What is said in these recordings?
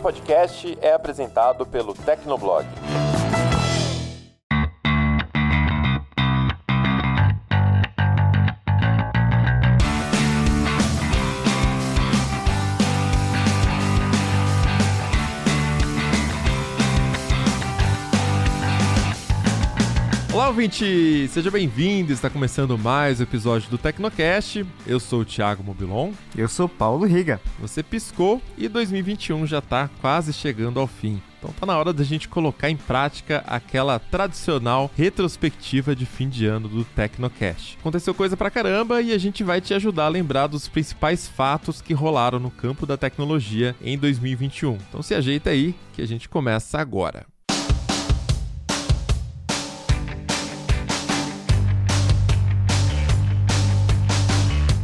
podcast é apresentado pelo Tecnoblog. ouvinte! Seja bem-vindo! Está começando mais um episódio do Tecnocast. Eu sou o Thiago Mobilon. Eu sou Paulo Riga. Você piscou e 2021 já está quase chegando ao fim. Então tá na hora da gente colocar em prática aquela tradicional retrospectiva de fim de ano do Tecnocast. Aconteceu coisa pra caramba e a gente vai te ajudar a lembrar dos principais fatos que rolaram no campo da tecnologia em 2021. Então se ajeita aí que a gente começa agora.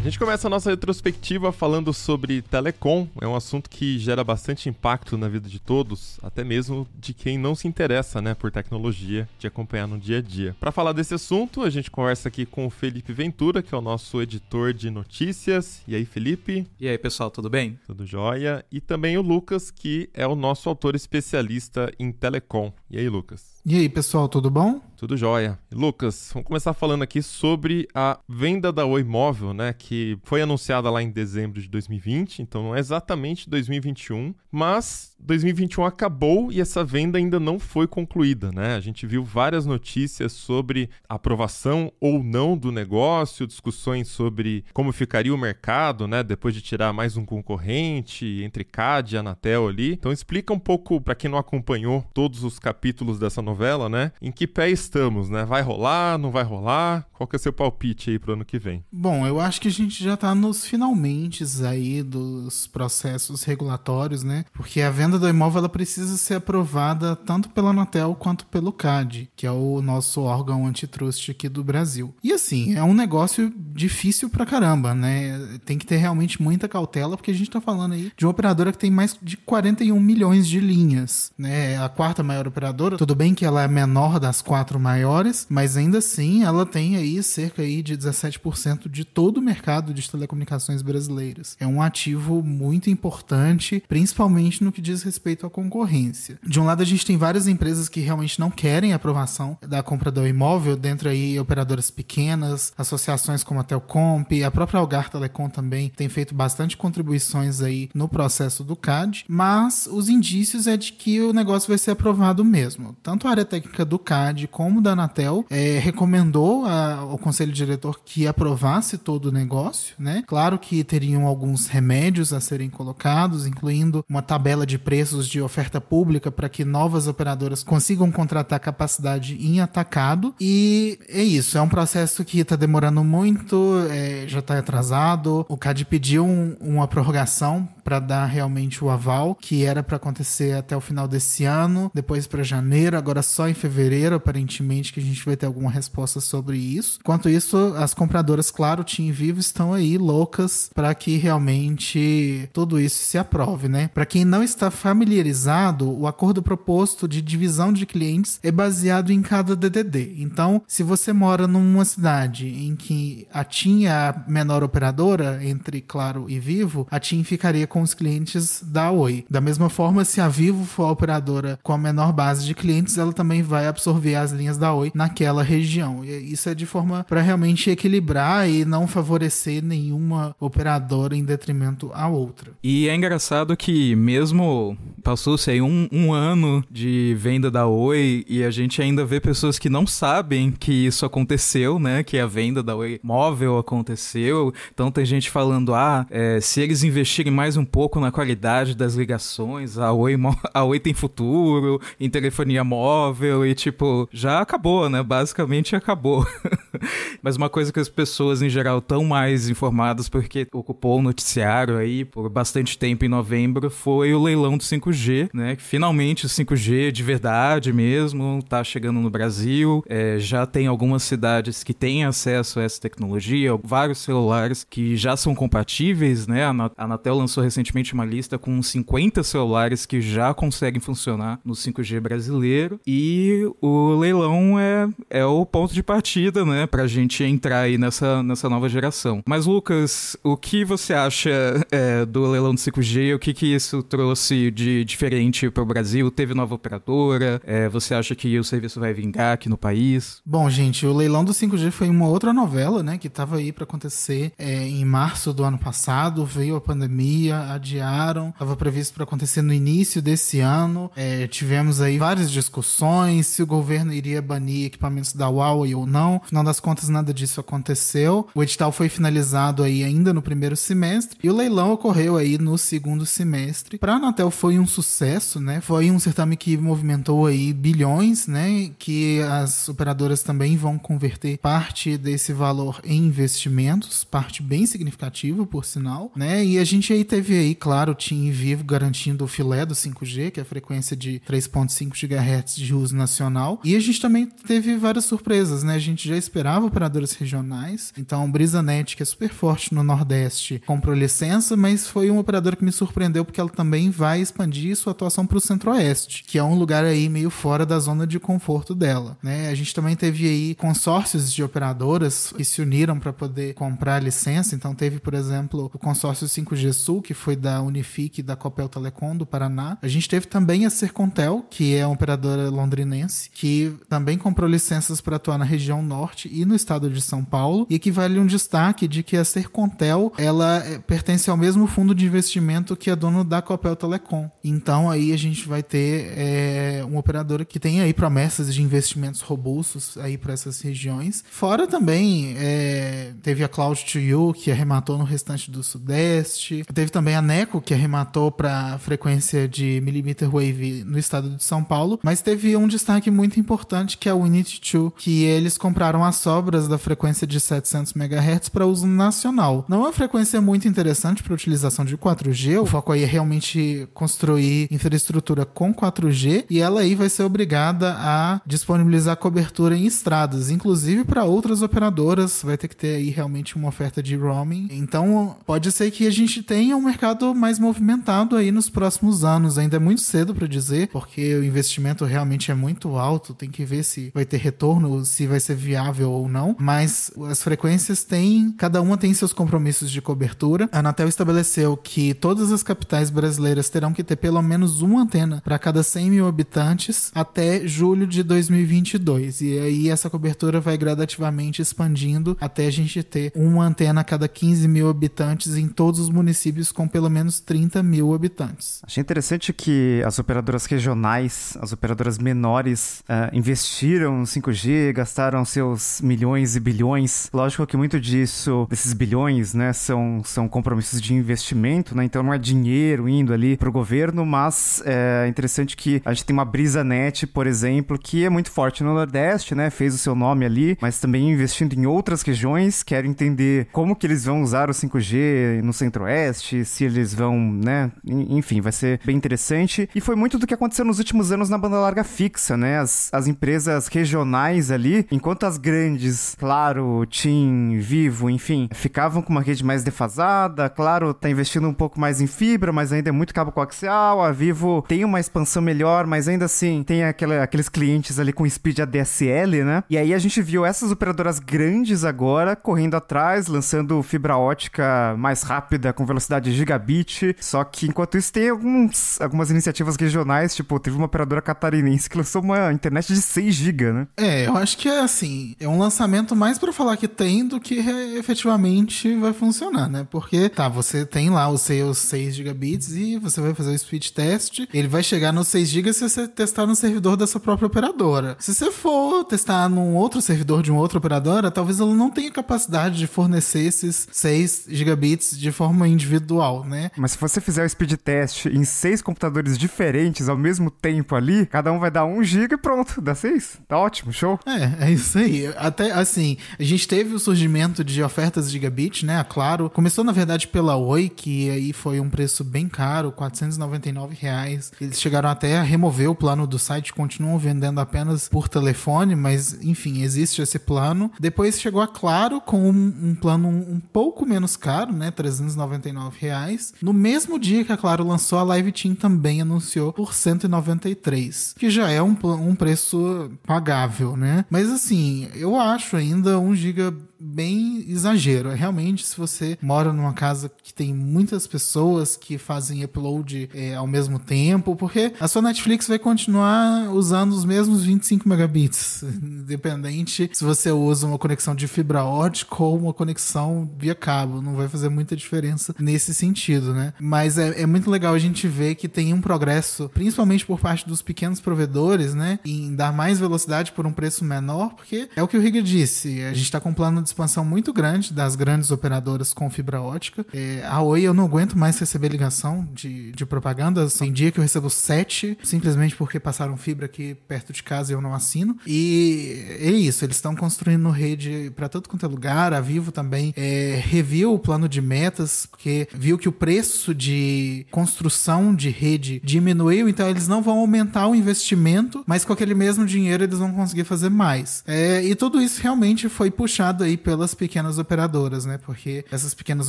gente começa a nossa retrospectiva falando sobre telecom. É um assunto que gera bastante impacto na vida de todos, até mesmo de quem não se interessa né, por tecnologia, de acompanhar no dia a dia. Para falar desse assunto, a gente conversa aqui com o Felipe Ventura, que é o nosso editor de notícias. E aí, Felipe? E aí, pessoal, tudo bem? Tudo jóia. E também o Lucas, que é o nosso autor especialista em telecom. E aí, Lucas? E aí, pessoal, tudo bom? Tudo jóia. Lucas, vamos começar falando aqui sobre a venda da Oi Móvel, né? Que foi anunciada lá em dezembro de 2020, então não é exatamente 2021, mas 2021 acabou e essa venda ainda não foi concluída, né? A gente viu várias notícias sobre aprovação ou não do negócio, discussões sobre como ficaria o mercado, né? Depois de tirar mais um concorrente entre CAD e Anatel ali. Então explica um pouco para quem não acompanhou todos os capítulos dessa novela, né? Em que pé estamos, né? Vai rolar, não vai rolar? Qual que é o seu palpite aí pro ano que vem? Bom, eu acho que a gente já tá nos finalmente aí dos processos regulatórios, né? Porque a venda do imóvel ela precisa ser aprovada tanto pela Anatel quanto pelo CAD, que é o nosso órgão antitrust aqui do Brasil. E assim, é um negócio difícil pra caramba, né? Tem que ter realmente muita cautela, porque a gente tá falando aí de uma operadora que tem mais de 41 milhões de linhas, né? A quarta maior operadora, tudo bem que ela é menor das quatro quatro maiores, mas ainda assim ela tem aí cerca aí de 17% de todo o mercado de telecomunicações brasileiras. É um ativo muito importante, principalmente no que diz respeito à concorrência. De um lado, a gente tem várias empresas que realmente não querem aprovação da compra do imóvel, dentro aí operadoras pequenas, associações como a Telcomp, a própria Algar Telecom também tem feito bastante contribuições aí no processo do CAD, mas os indícios é de que o negócio vai ser aprovado mesmo. Tanto a área técnica do CAD com como da Anatel, é, recomendou a, ao conselho diretor que aprovasse todo o negócio, né? Claro que teriam alguns remédios a serem colocados, incluindo uma tabela de preços de oferta pública para que novas operadoras consigam contratar capacidade em atacado. E é isso, é um processo que está demorando muito, é, já está atrasado. O CAD pediu um, uma prorrogação para dar realmente o aval, que era para acontecer até o final desse ano, depois para janeiro, agora só em fevereiro, aparentemente recentemente que a gente vai ter alguma resposta sobre isso. Enquanto isso, as compradoras, claro, Team Vivo estão aí loucas para que realmente tudo isso se aprove, né? Para quem não está familiarizado, o acordo proposto de divisão de clientes é baseado em cada DDD. Então, se você mora numa cidade em que a TIM é a menor operadora, entre Claro e Vivo, a TIM ficaria com os clientes da Oi. Da mesma forma, se a Vivo for a operadora com a menor base de clientes, ela também vai absorver as linhas linhas da Oi naquela região. E isso é de forma para realmente equilibrar e não favorecer nenhuma operadora em detrimento à outra. E é engraçado que mesmo passou-se aí um, um ano de venda da Oi e a gente ainda vê pessoas que não sabem que isso aconteceu, né? Que a venda da Oi móvel aconteceu. Então tem gente falando, ah, é, se eles investirem mais um pouco na qualidade das ligações, a Oi, a Oi tem futuro em telefonia móvel e tipo, já acabou, né? Basicamente acabou. Mas uma coisa que as pessoas em geral estão mais informadas, porque ocupou o noticiário aí por bastante tempo em novembro, foi o leilão do 5G, né? Finalmente o 5G de verdade mesmo está chegando no Brasil. É, já tem algumas cidades que têm acesso a essa tecnologia, vários celulares que já são compatíveis, né? A Anatel lançou recentemente uma lista com 50 celulares que já conseguem funcionar no 5G brasileiro. E o leilão Pelão é, é o ponto de partida, né, pra gente entrar aí nessa, nessa nova geração. Mas, Lucas, o que você acha é, do leilão do 5G? O que, que isso trouxe de diferente pro Brasil? Teve nova operadora? É, você acha que o serviço vai vingar aqui no país? Bom, gente, o leilão do 5G foi uma outra novela, né, que tava aí para acontecer é, em março do ano passado. Veio a pandemia, adiaram, tava previsto para acontecer no início desse ano. É, tivemos aí várias discussões se o governo iria poderia banir equipamentos da Huawei ou não. No final das contas, nada disso aconteceu. O edital foi finalizado aí ainda no primeiro semestre e o leilão ocorreu aí no segundo semestre. Para a Anatel foi um sucesso, né? Foi um certame que movimentou aí bilhões, né? Que as operadoras também vão converter parte desse valor em investimentos, parte bem significativa, por sinal, né? E a gente aí teve aí, claro, o TIM Vivo garantindo o filé do 5G, que é a frequência de 3.5 GHz de uso nacional. E a gente tá também teve várias surpresas, né? A gente já esperava operadoras regionais, então Brisanet, que é super forte no Nordeste, comprou licença, mas foi uma operadora que me surpreendeu porque ela também vai expandir sua atuação para o Centro-Oeste, que é um lugar aí meio fora da zona de conforto dela, né? A gente também teve aí consórcios de operadoras que se uniram para poder comprar licença, então teve, por exemplo, o consórcio 5G Sul, que foi da Unifique e da Copel Telecom do Paraná. A gente teve também a Sercontel, que é uma operadora londrinense, que também comprou licenças para atuar na região norte e no estado de São Paulo, e equivale vale um destaque de que a Sercontel, ela é, pertence ao mesmo fundo de investimento que é dono da Copel Telecom. Então aí a gente vai ter é, uma operadora que tem aí promessas de investimentos robustos aí para essas regiões. Fora também é, teve a Cloud to You, que arrematou no restante do Sudeste. Teve também a Neco, que arrematou para frequência de millimeter wave no estado de São Paulo. Mas teve um destaque muito importante importante, que é o Init 2, que eles compraram as sobras da frequência de 700 MHz para uso nacional. Não é uma frequência muito interessante para utilização de 4G, o foco aí é realmente construir infraestrutura com 4G e ela aí vai ser obrigada a disponibilizar cobertura em estradas, inclusive para outras operadoras, vai ter que ter aí realmente uma oferta de roaming. Então, pode ser que a gente tenha um mercado mais movimentado aí nos próximos anos. Ainda é muito cedo para dizer, porque o investimento realmente é muito alto, tem que ver se vai ter retorno, se vai ser viável ou não, mas as frequências têm, cada uma tem seus compromissos de cobertura. A Anatel estabeleceu que todas as capitais brasileiras terão que ter pelo menos uma antena para cada 100 mil habitantes até julho de 2022. E aí essa cobertura vai gradativamente expandindo até a gente ter uma antena a cada 15 mil habitantes em todos os municípios com pelo menos 30 mil habitantes. Achei interessante que as operadoras regionais, as operadoras menores, uh, investiram no 5G, gastaram seus milhões e bilhões. Lógico que muito disso, desses bilhões, né, são, são compromissos de investimento, né? Então não é dinheiro indo ali pro governo, mas é, é interessante que a gente tem uma brisa net, por exemplo, que é muito forte no Nordeste, né? Fez o seu nome ali, mas também investindo em outras regiões. Quero entender como que eles vão usar o 5G no Centro-Oeste, se eles vão, né? Enfim, vai ser bem interessante. E foi muito do que aconteceu nos últimos anos na banda larga fixa, né? As, as empresas empresas regionais ali, enquanto as grandes, claro, TIM, Vivo, enfim, ficavam com uma rede mais defasada, claro, tá investindo um pouco mais em fibra, mas ainda é muito cabo coaxial, a Vivo tem uma expansão melhor, mas ainda assim tem aquela, aqueles clientes ali com speed ADSL, né? E aí a gente viu essas operadoras grandes agora correndo atrás, lançando fibra ótica mais rápida, com velocidade gigabit, só que enquanto isso tem alguns, algumas iniciativas regionais, tipo, teve uma operadora catarinense que lançou uma internet de 6 GB, né? É, eu acho que é assim, é um lançamento mais para falar que tem do que efetivamente vai funcionar, né? Porque tá, você tem lá os seus 6 gigabits e você vai fazer o speed test, ele vai chegar nos 6 GB se você testar no servidor da sua própria operadora. Se você for testar num outro servidor de uma outra operadora, talvez ela não tenha capacidade de fornecer esses 6 gigabits de forma individual, né? Mas se você fizer o speed test em seis computadores diferentes ao mesmo tempo ali, cada um vai dar 1 GB e pronto, dá 6 vocês. Tá ótimo, show. É, é isso aí. Até assim, a gente teve o surgimento de ofertas gigabit, né? a Claro. Começou, na verdade, pela Oi, que aí foi um preço bem caro, 499 reais. Eles chegaram até a remover o plano do site, continuam vendendo apenas por telefone, mas enfim, existe esse plano. Depois chegou a Claro com um, um plano um, um pouco menos caro, né? 399 reais. No mesmo dia que a Claro lançou, a Live Team também anunciou por 193, que já é um, um preço pagável, né? Mas assim, eu acho ainda 1 GB bem exagero. É realmente se você mora numa casa que tem muitas pessoas que fazem upload é, ao mesmo tempo, porque a sua Netflix vai continuar usando os mesmos 25 megabits, independente se você usa uma conexão de fibra ótica ou uma conexão via cabo. Não vai fazer muita diferença nesse sentido, né? Mas é, é muito legal a gente ver que tem um progresso, principalmente por parte dos pequenos provedores, né? Em dar mais velocidade por um preço menor, porque é o que o Riga disse, a gente está com um plano expansão muito grande das grandes operadoras com fibra ótica. É, a Oi, eu não aguento mais receber ligação de, de propaganda. Tem assim, dia que eu recebo sete, simplesmente porque passaram fibra aqui perto de casa e eu não assino. E é isso, eles estão construindo rede para todo quanto é lugar. A Vivo também é, reviu o plano de metas, porque viu que o preço de construção de rede diminuiu, então eles não vão aumentar o investimento, mas com aquele mesmo dinheiro eles vão conseguir fazer mais. É, e tudo isso realmente foi puxado aí pelas pequenas operadoras, né? Porque essas pequenas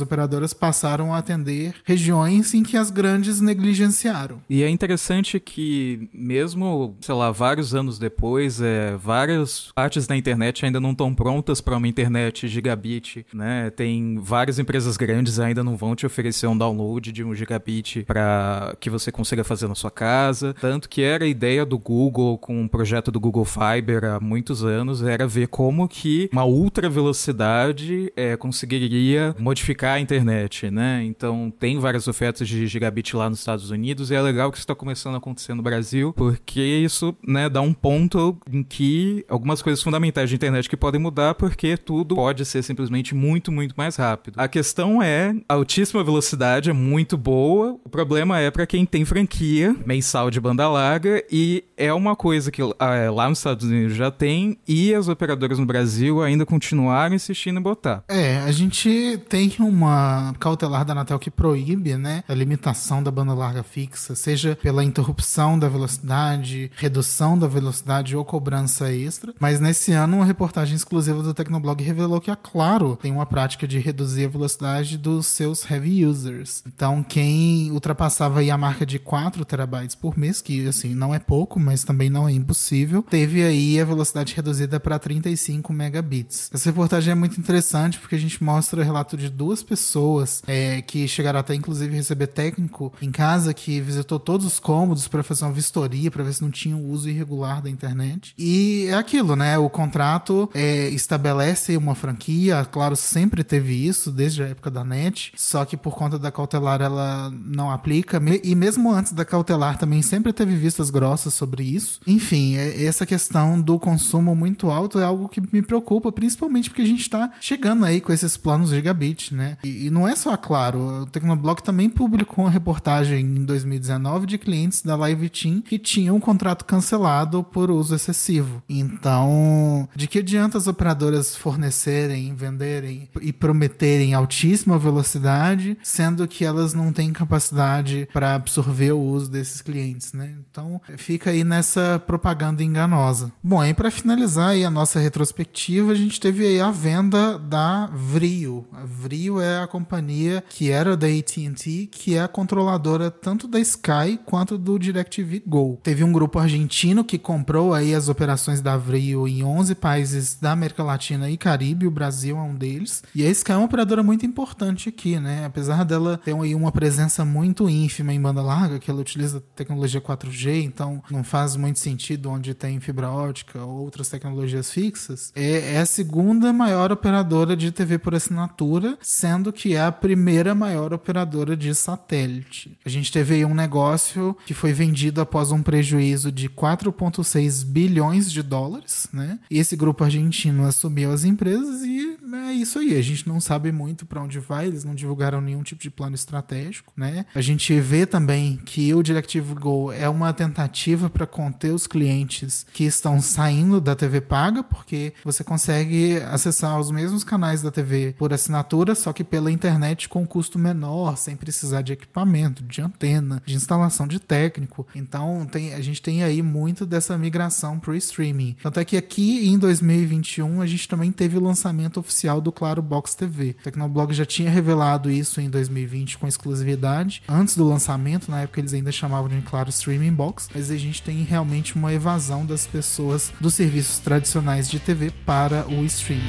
operadoras passaram a atender regiões em que as grandes negligenciaram. E é interessante que, mesmo, sei lá, vários anos depois, é, várias partes da internet ainda não estão prontas para uma internet gigabit, né? Tem várias empresas grandes ainda não vão te oferecer um download de um gigabit para que você consiga fazer na sua casa. Tanto que era a ideia do Google com o um projeto do Google Fiber há muitos anos, era ver como que uma ultra velocidade velocidade é, conseguiria modificar a internet, né? Então tem várias ofertas de gigabit lá nos Estados Unidos e é legal que isso está começando a acontecer no Brasil, porque isso né, dá um ponto em que algumas coisas fundamentais de internet que podem mudar, porque tudo pode ser simplesmente muito, muito mais rápido. A questão é, a altíssima velocidade é muito boa, o problema é para quem tem franquia mensal de banda larga e é uma coisa que ah, é, lá nos Estados Unidos já tem e as operadoras no Brasil ainda continuam ficar insistindo em botar. É, a gente tem uma cautelar da Anatel que proíbe, né, a limitação da banda larga fixa, seja pela interrupção da velocidade, redução da velocidade ou cobrança extra. Mas nesse ano, uma reportagem exclusiva do Tecnoblog revelou que a é Claro tem uma prática de reduzir a velocidade dos seus heavy users. Então, quem ultrapassava aí a marca de 4 terabytes por mês, que assim, não é pouco, mas também não é impossível, teve aí a velocidade reduzida para 35 megabits. Essa reportagem é muito interessante porque a gente mostra o relato de duas pessoas é, que chegaram até inclusive receber técnico em casa que visitou todos os cômodos para fazer uma vistoria para ver se não tinha uso irregular da internet. E é aquilo, né? O contrato é, estabelece uma franquia, claro, sempre teve isso desde a época da net, só que por conta da cautelar ela não aplica e mesmo antes da cautelar também sempre teve vistas grossas sobre isso. Enfim, é, essa questão do consumo muito alto é algo que me preocupa, principalmente porque gente está chegando aí com esses planos gigabit, né? E, e, não é só a Claro, o Tecnoblock também publicou uma reportagem em 2019 de clientes da Live Team que tinham um contrato cancelado por uso excessivo. Então, de que adianta as operadoras fornecerem, venderem e prometerem altíssima velocidade, sendo que elas não têm capacidade para absorver o uso desses clientes, né? Então, fica aí nessa propaganda enganosa. Bom, e para finalizar aí a nossa retrospectiva, a gente teve aí a venda da Vrio. A Vrio é a companhia que era da AT&T, que é a controladora tanto da Sky quanto do DirecTV Go. Teve um grupo argentino que comprou aí as operações da Vrio em 11 países da América Latina e Caribe, o Brasil é um deles. E a Sky é uma operadora muito importante aqui, né? Apesar dela ter aí uma presença muito ínfima em banda larga, que ela utiliza tecnologia 4G, então não faz muito sentido onde tem fibra ótica ou outras tecnologias fixas. É, é a segunda maior maior operadora de TV por assinatura, sendo que é a primeira maior operadora de satélite. A gente teve aí um negócio que foi vendido após um prejuízo de 4,6 bilhões de dólares, né? E esse grupo argentino assumiu as empresas e é isso aí. A gente não sabe muito para onde vai, eles não divulgaram nenhum tipo de plano estratégico, né? A gente vê também que o Directive Go é uma tentativa para conter os clientes que estão saindo da TV paga, porque você consegue acessar acessar os mesmos canais da TV por assinatura, só que pela internet com custo menor, sem precisar de equipamento, de antena, de instalação de técnico. Então tem, a gente tem aí muito dessa migração pro streaming. Tanto é que aqui em 2021 a gente também teve o lançamento oficial do Claro Box TV. O Tecnoblog já tinha revelado isso em 2020 com exclusividade. Antes do lançamento, na época eles ainda chamavam de Claro Streaming Box, mas a gente tem realmente uma evasão das pessoas dos serviços tradicionais de TV para o streaming.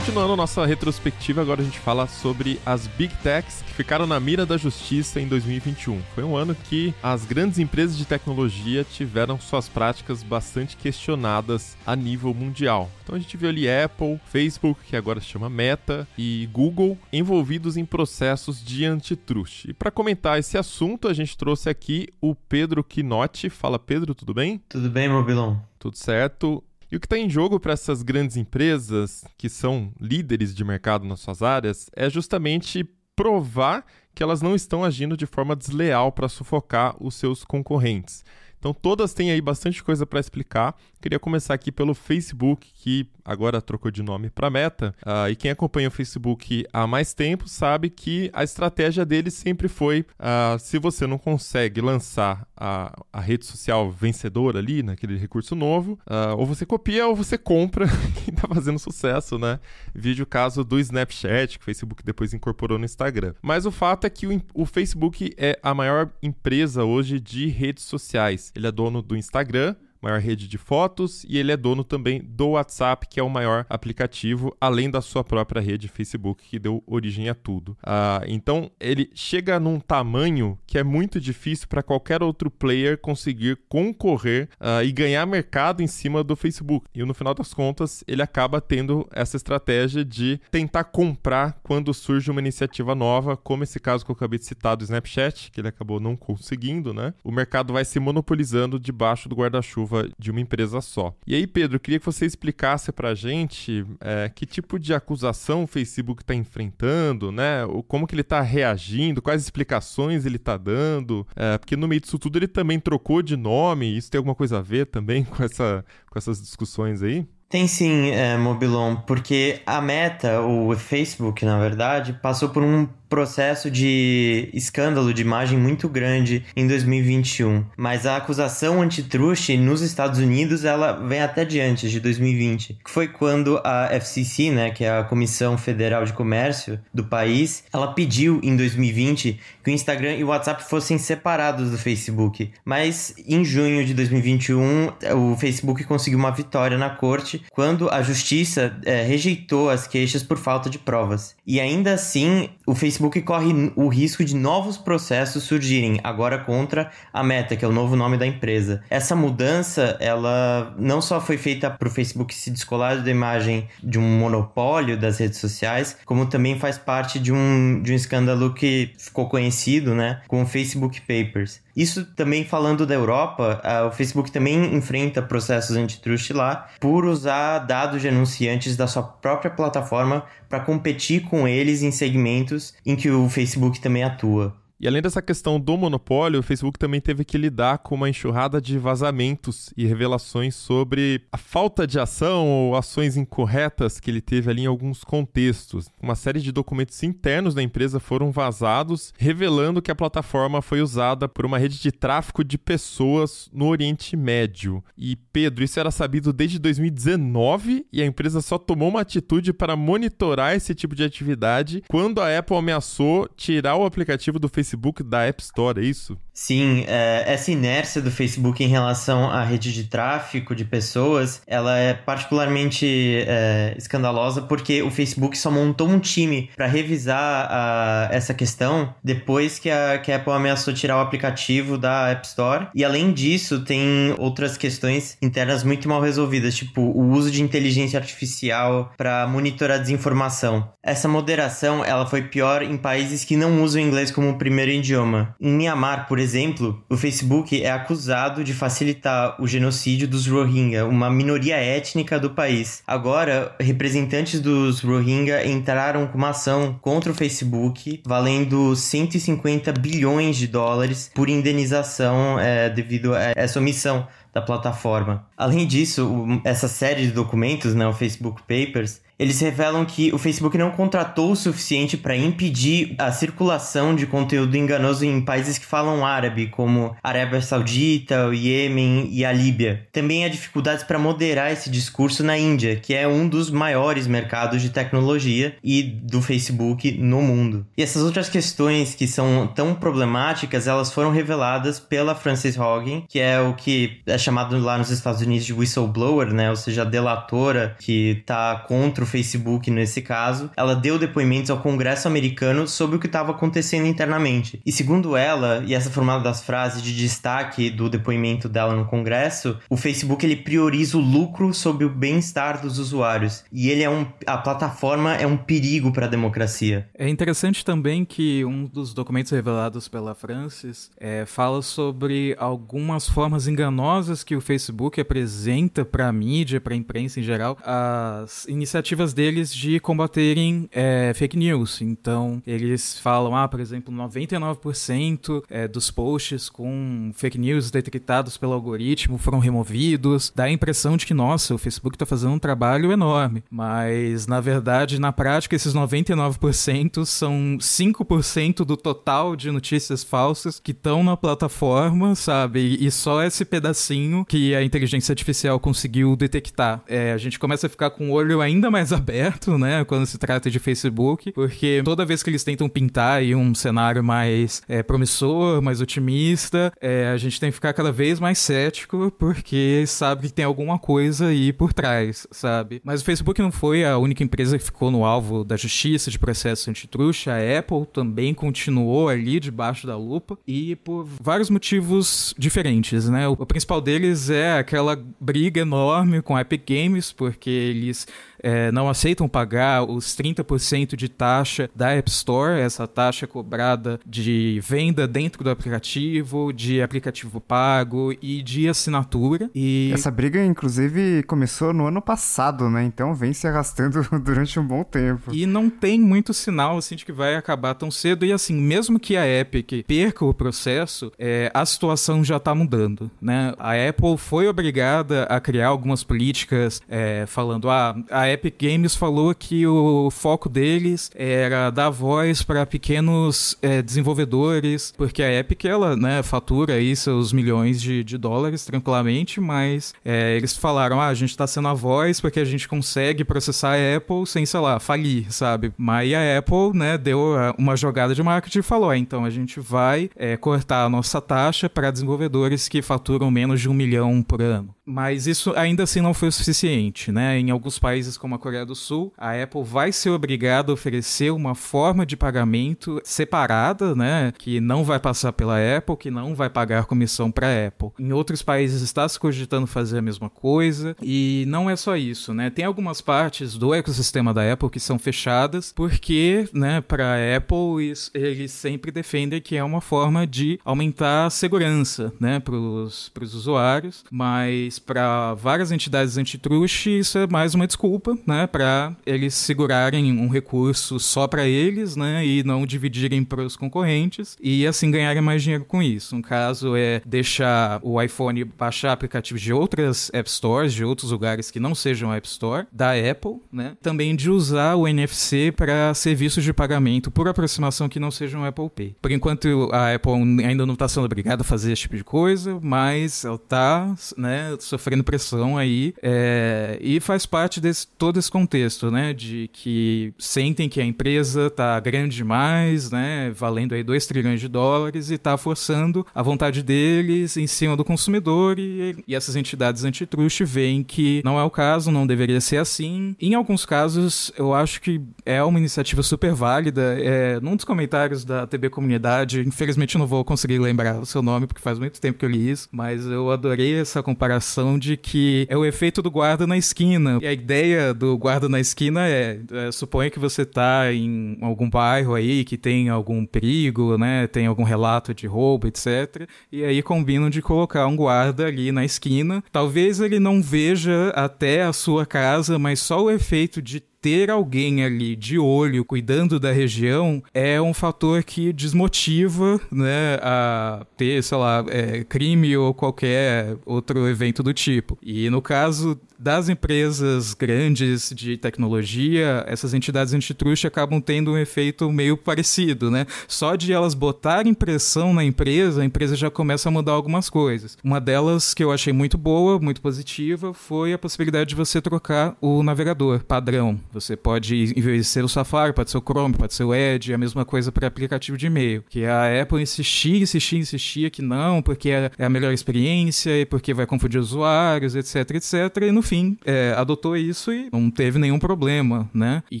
Continuando nossa retrospectiva, agora a gente fala sobre as Big Techs que ficaram na mira da justiça em 2021. Foi um ano que as grandes empresas de tecnologia tiveram suas práticas bastante questionadas a nível mundial. Então a gente viu ali Apple, Facebook, que agora se chama Meta, e Google envolvidos em processos de antitruste. E para comentar esse assunto, a gente trouxe aqui o Pedro Quinotti. Fala, Pedro, tudo bem? Tudo bem, meu vilão. Tudo certo. E o que está em jogo para essas grandes empresas, que são líderes de mercado nas suas áreas, é justamente provar que elas não estão agindo de forma desleal para sufocar os seus concorrentes. Então, todas têm aí bastante coisa para explicar Queria começar aqui pelo Facebook, que agora trocou de nome para Meta. Uh, e quem acompanha o Facebook há mais tempo sabe que a estratégia dele sempre foi: uh, se você não consegue lançar a, a rede social vencedora ali, naquele recurso novo, uh, ou você copia ou você compra que está fazendo sucesso, né? Vídeo caso do Snapchat, que o Facebook depois incorporou no Instagram. Mas o fato é que o, o Facebook é a maior empresa hoje de redes sociais. Ele é dono do Instagram maior rede de fotos, e ele é dono também do WhatsApp, que é o maior aplicativo, além da sua própria rede Facebook, que deu origem a tudo. Ah, então, ele chega num tamanho que é muito difícil para qualquer outro player conseguir concorrer ah, e ganhar mercado em cima do Facebook. E no final das contas, ele acaba tendo essa estratégia de tentar comprar quando surge uma iniciativa nova, como esse caso que eu acabei de citar do Snapchat, que ele acabou não conseguindo, né? O mercado vai se monopolizando debaixo do guarda-chuva de uma empresa só. E aí, Pedro, queria que você explicasse para a gente é, que tipo de acusação o Facebook está enfrentando, né? Como que ele está reagindo, quais explicações ele está dando, é, porque no meio disso tudo ele também trocou de nome, isso tem alguma coisa a ver também com, essa, com essas discussões aí? Tem sim, é, Mobilon, porque a Meta, o Facebook, na verdade, passou por um processo de escândalo de imagem muito grande em 2021, mas a acusação antitrust nos Estados Unidos ela vem até de antes de 2020, que foi quando a FCC, né, que é a Comissão Federal de Comércio do país, ela pediu em 2020 que o Instagram e o WhatsApp fossem separados do Facebook. Mas em junho de 2021, o Facebook conseguiu uma vitória na corte quando a justiça é, rejeitou as queixas por falta de provas. E ainda assim, o Facebook Facebook corre o risco de novos processos surgirem agora contra a Meta, que é o novo nome da empresa. Essa mudança, ela não só foi feita para o Facebook se descolar da imagem de um monopólio das redes sociais, como também faz parte de um, de um escândalo que ficou conhecido, né, com o Facebook Papers. Isso também falando da Europa, o Facebook também enfrenta processos antitrust lá por usar dados de anunciantes da sua própria plataforma para competir com eles em segmentos em que o Facebook também atua. E além dessa questão do monopólio, o Facebook também teve que lidar com uma enxurrada de vazamentos e revelações sobre a falta de ação ou ações incorretas que ele teve ali em alguns contextos. Uma série de documentos internos da empresa foram vazados, revelando que a plataforma foi usada por uma rede de tráfico de pessoas no Oriente Médio. E Pedro, isso era sabido desde 2019 e a empresa só tomou uma atitude para monitorar esse tipo de atividade quando a Apple ameaçou tirar o aplicativo do Facebook Facebook da App Store, é isso? Sim, eh, essa inércia do Facebook em relação à rede de tráfico de pessoas, ela é particularmente é, escandalosa porque o Facebook só montou um time para revisar a, essa questão depois que a, que a Apple ameaçou tirar o aplicativo da App Store. E além disso, tem outras questões internas muito mal resolvidas, tipo o uso de inteligência artificial para monitorar a desinformação. Essa moderação, ela foi pior em países que não usam inglês como primeiro idioma. Em Myanmar, por exemplo, exemplo, o Facebook é acusado de facilitar o genocídio dos Rohingya, uma minoria étnica do país. Agora, representantes dos Rohingya entraram com uma ação contra o Facebook, valendo 150 bilhões de dólares por indenização é, devido a essa omissão da plataforma. Além disso, essa série de documentos, né, o Facebook Papers, eles revelam que o Facebook não contratou o suficiente para impedir a circulação de conteúdo enganoso em países que falam árabe, como a Arábia Saudita, o Iêmen e a Líbia. Também há dificuldades para moderar esse discurso na Índia, que é um dos maiores mercados de tecnologia e do Facebook no mundo. E essas outras questões que são tão problemáticas, elas foram reveladas pela Frances Hogan, que é o que é chamado lá nos Estados Unidos de whistleblower, né? Ou seja, delatora que está contra o Facebook nesse caso, ela deu depoimentos ao Congresso americano sobre o que estava acontecendo internamente. E segundo ela, e essa foi das frases de destaque do depoimento dela no Congresso, o Facebook ele prioriza o lucro sobre o bem-estar dos usuários. E ele é um a plataforma é um perigo para a democracia. É interessante também que um dos documentos revelados pela Francis é, fala sobre algumas formas enganosas que o Facebook apresenta para a mídia, para a imprensa em geral, as iniciativas tentativas deles de combaterem é, fake news. Então, eles falam, ah, por exemplo, 99% é, dos posts com fake news detectados pelo algoritmo foram removidos. Dá a impressão de que, nossa, o Facebook está fazendo um trabalho enorme. Mas, na verdade, na prática, esses 99% são 5% do total de notícias falsas que estão na plataforma, sabe? E só esse pedacinho que a inteligência artificial conseguiu detectar. É, a gente começa a ficar com o olho ainda mais mais aberto, né, quando se trata de Facebook, porque toda vez que eles tentam pintar aí um cenário mais é, promissor, mais otimista, é, a gente tem que ficar cada vez mais cético, porque sabe que tem alguma coisa aí por trás, sabe? Mas o Facebook não foi a única empresa que ficou no alvo da justiça de processo antitruste. a Apple também continuou ali debaixo da lupa, e por vários motivos diferentes, né? O principal deles é aquela briga enorme com a Epic Games, porque eles é, não aceitam pagar os 30% de taxa da App Store, essa taxa cobrada de venda dentro do aplicativo, de aplicativo pago e de assinatura. E essa briga, inclusive, começou no ano passado, né? Então vem se arrastando durante um bom tempo. E não tem muito sinal assim de que vai acabar tão cedo. E assim, mesmo que a Epic perca o processo, é, a situação já está mudando, né? A Apple foi obrigada a criar algumas políticas é, falando ah, a a Epic Games falou que o foco deles era dar voz para pequenos é, desenvolvedores, porque a Epic ela né, fatura aí seus milhões de, de dólares tranquilamente, mas é, eles falaram: ah, a gente está sendo a voz porque a gente consegue processar a Apple sem, sei lá, falir, sabe? Mas a Apple né, deu é, uma jogada de marketing e falou: ah, então a gente vai é, cortar a nossa taxa para desenvolvedores que faturam menos de um milhão por ano. Mas isso ainda assim não foi o suficiente, né? Em alguns países como a Coreia do Sul, a Apple vai ser obrigada a oferecer uma forma de pagamento separada, né, que não vai passar pela Apple, que não vai pagar comissão para a Apple. Em outros países está se cogitando fazer a mesma coisa e não é só isso, né? Tem algumas partes do ecossistema da Apple que são fechadas porque, né, para a Apple eles sempre defendem que é uma forma de aumentar a segurança, né, para os usuários, mas para várias entidades antitruste isso é mais uma desculpa né, para eles segurarem um recurso só para eles, né, e não dividirem para os concorrentes e assim ganharem mais dinheiro com isso. Um caso é deixar o iPhone baixar aplicativos de outras App Stores, de outros lugares que não sejam App Store da Apple, né? Também de usar o NFC para serviços de pagamento por aproximação que não sejam Apple Pay. Por enquanto a Apple ainda não está sendo obrigada a fazer esse tipo de coisa, mas ela está, né, sofrendo pressão aí é, e faz parte desse todo esse contexto, né, de que sentem que a empresa está grande demais, né, valendo aí 2 trilhões de dólares e está forçando a vontade deles em cima do consumidor e, e essas entidades antitrust veem que não é o caso, não deveria ser assim. Em alguns casos, eu acho que é uma iniciativa super válida. É, num dos comentários da TB Comunidade, infelizmente não vou conseguir lembrar o seu nome porque faz muito tempo que eu li isso, mas eu adorei essa comparação de que é o efeito do guarda na esquina. E a ideia do guarda na esquina é, é suponha que você está em algum bairro aí que tem algum perigo, né? Tem algum relato de roubo, etc. E aí combinam de colocar um guarda ali na esquina. Talvez ele não veja até a sua casa, mas só o efeito de ter alguém ali de olho cuidando da região é um fator que desmotiva, né, a ter, sei lá, é, crime ou qualquer outro evento do tipo. E no caso das empresas grandes de tecnologia, essas entidades antitruste acabam tendo um efeito meio parecido, né? Só de elas botarem pressão na empresa, a empresa já começa a mudar algumas coisas. Uma delas que eu achei muito boa, muito positiva, foi a possibilidade de você trocar o navegador padrão você pode, envelhecer o Safari, pode ser o Chrome, pode ser o Edge, é a mesma coisa para aplicativo de e-mail. Que a Apple insistia, insistia, insistia que não, porque é, é a melhor experiência e porque vai confundir usuários, etc, etc. E no fim, é, adotou isso e não teve nenhum problema, né? E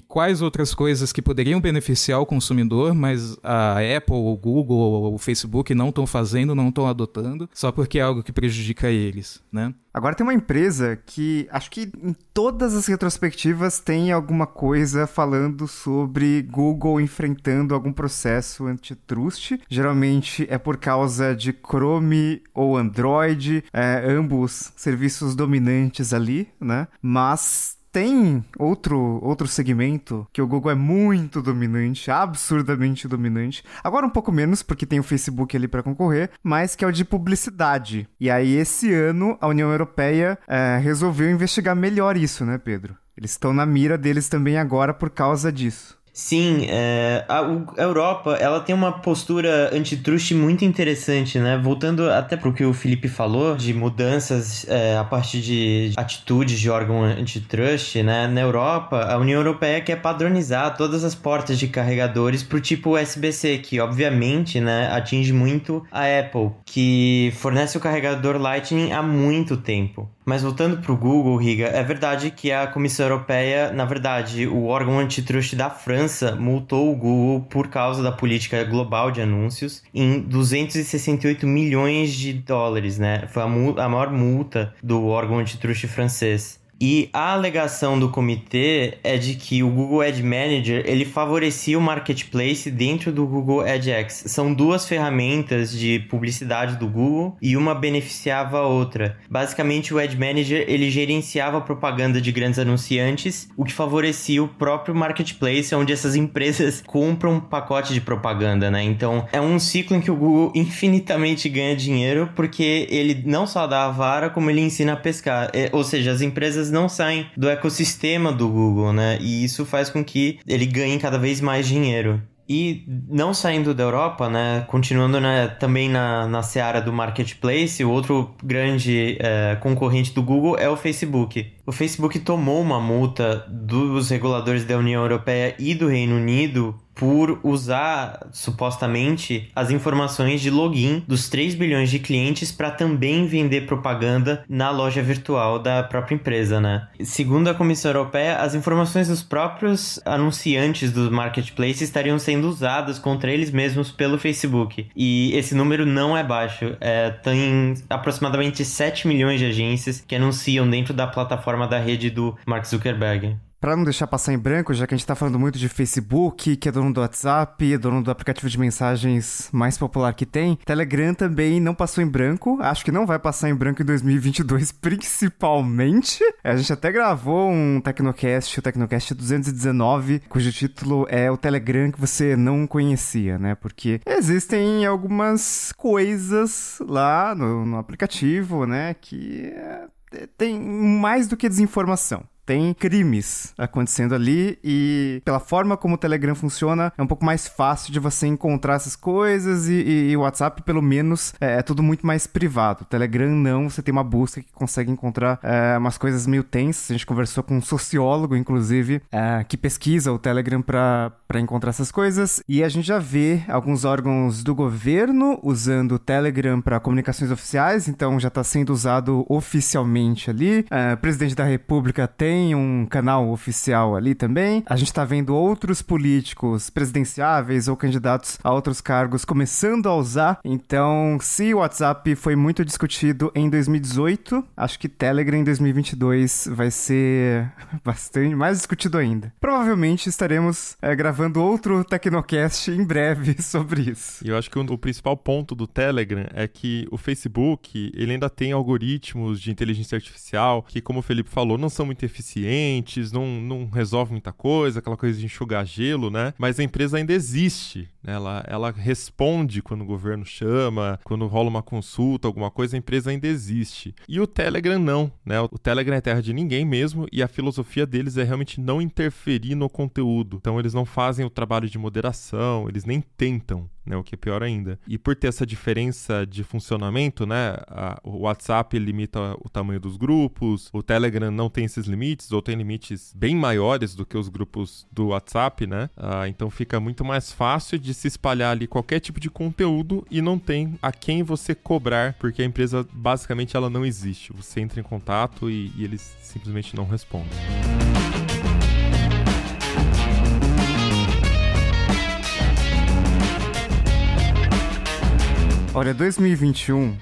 quais outras coisas que poderiam beneficiar o consumidor, mas a Apple, o Google, o Facebook não estão fazendo, não estão adotando, só porque é algo que prejudica eles, né? Agora tem uma empresa que acho que em todas as retrospectivas tem alguma coisa falando sobre Google enfrentando algum processo antitrust. Geralmente é por causa de Chrome ou Android, é, ambos serviços dominantes ali, né? Mas tem outro, outro segmento que o Google é muito dominante, absurdamente dominante. Agora um pouco menos, porque tem o Facebook ali para concorrer, mas que é o de publicidade. E aí, esse ano, a União Europeia é, resolveu investigar melhor isso, né, Pedro? Eles estão na mira deles também agora por causa disso. Sim, é, a, a, Europa ela tem uma postura antitruste muito interessante, né? Voltando até para o que o Felipe falou de mudanças é, a partir de atitudes de órgão antitruste, né? Na Europa, a União Europeia quer padronizar todas as portas de carregadores para o tipo USB-C, que obviamente né, atinge muito a Apple, que fornece o carregador Lightning há muito tempo. Mas voltando para o Google, Riga, é verdade que a Comissão Europeia, na verdade, o órgão antitrust da França, multou o Google por causa da política global de anúncios em 268 milhões de dólares, né? Foi a, a maior multa do órgão antitrust francês. E a alegação do comitê é de que o Google Ad Manager ele favorecia o marketplace dentro do Google AdX. São duas ferramentas de publicidade do Google e uma beneficiava a outra. Basicamente, o Ad Manager ele gerenciava a propaganda de grandes anunciantes, o que favorecia o próprio marketplace onde essas empresas compram um pacote de propaganda, né? Então, é um ciclo em que o Google infinitamente ganha dinheiro porque ele não só dá a vara, como ele ensina a pescar. É, ou seja, as empresas não saem do ecossistema do Google, né? E isso faz com que ele ganhe cada vez mais dinheiro. E não saindo da Europa, né, continuando né, também na, na seara do marketplace, o outro grande é, concorrente do Google é o Facebook. O Facebook tomou uma multa dos reguladores da União Europeia e do Reino Unido por usar supostamente as informações de login dos 3 bilhões de clientes para também vender propaganda na loja virtual da própria empresa, né? Segundo a Comissão Europeia, as informações dos próprios anunciantes dos marketplaces estariam sendo usadas contra eles mesmos pelo Facebook. E esse número não é baixo. É, tem aproximadamente 7 milhões de agências que anunciam dentro da plataforma da rede do Mark Zuckerberg. Para não deixar passar em branco, já que a gente está falando muito de Facebook, que é dono do WhatsApp, é dono do aplicativo de mensagens mais popular que tem, Telegram também não passou em branco. Acho que não vai passar em branco em 2022, principalmente. A gente até gravou um Tecnocast, o Tecnocast 219, cujo título é o Telegram que você não conhecia, né? Porque existem algumas coisas lá no, no aplicativo, né, que eh, tem mais do que desinformação tem crimes acontecendo ali e pela forma como o Telegram funciona, é um pouco mais fácil de você encontrar essas coisas e, o WhatsApp, pelo menos, é, é, tudo muito mais privado. O Telegram não, você tem uma busca que consegue encontrar é, umas coisas meio tensas. A gente conversou com um sociólogo, inclusive, é, que pesquisa o Telegram para encontrar essas coisas e a gente já vê alguns órgãos do governo usando o Telegram para comunicações oficiais, então já está sendo usado oficialmente ali. É, o presidente da República tem tem um canal oficial ali também. A gente está vendo outros políticos presidenciáveis ou candidatos a outros cargos começando a usar. Então, se o WhatsApp foi muito discutido em 2018, acho que Telegram em 2022 vai ser bastante mais discutido ainda. Provavelmente estaremos é, gravando outro Tecnocast em breve sobre isso. E eu acho que o principal ponto do Telegram é que o Facebook ele ainda tem algoritmos de inteligência artificial que, como o Felipe falou, não são muito eficientes eficientes, não, não resolve muita coisa, aquela coisa de enxugar gelo, né? Mas a empresa ainda existe, né? ela, ela responde quando o governo chama, quando rola uma consulta, alguma coisa, a empresa ainda existe. E o Telegram não, né? O Telegram é terra de ninguém mesmo e a filosofia deles é realmente não interferir no conteúdo. Então eles não fazem o trabalho de moderação, eles nem tentam né, o que é pior ainda. E por ter essa diferença de funcionamento, né, a, o WhatsApp limita o tamanho dos grupos, o Telegram não tem esses limites, ou tem limites bem maiores do que os grupos do WhatsApp, né? Ah, então fica muito mais fácil de se espalhar ali qualquer tipo de conteúdo e não tem a quem você cobrar, porque a empresa basicamente ela não existe. Você entra em contato e, e eles simplesmente não respondem. Olha, 2021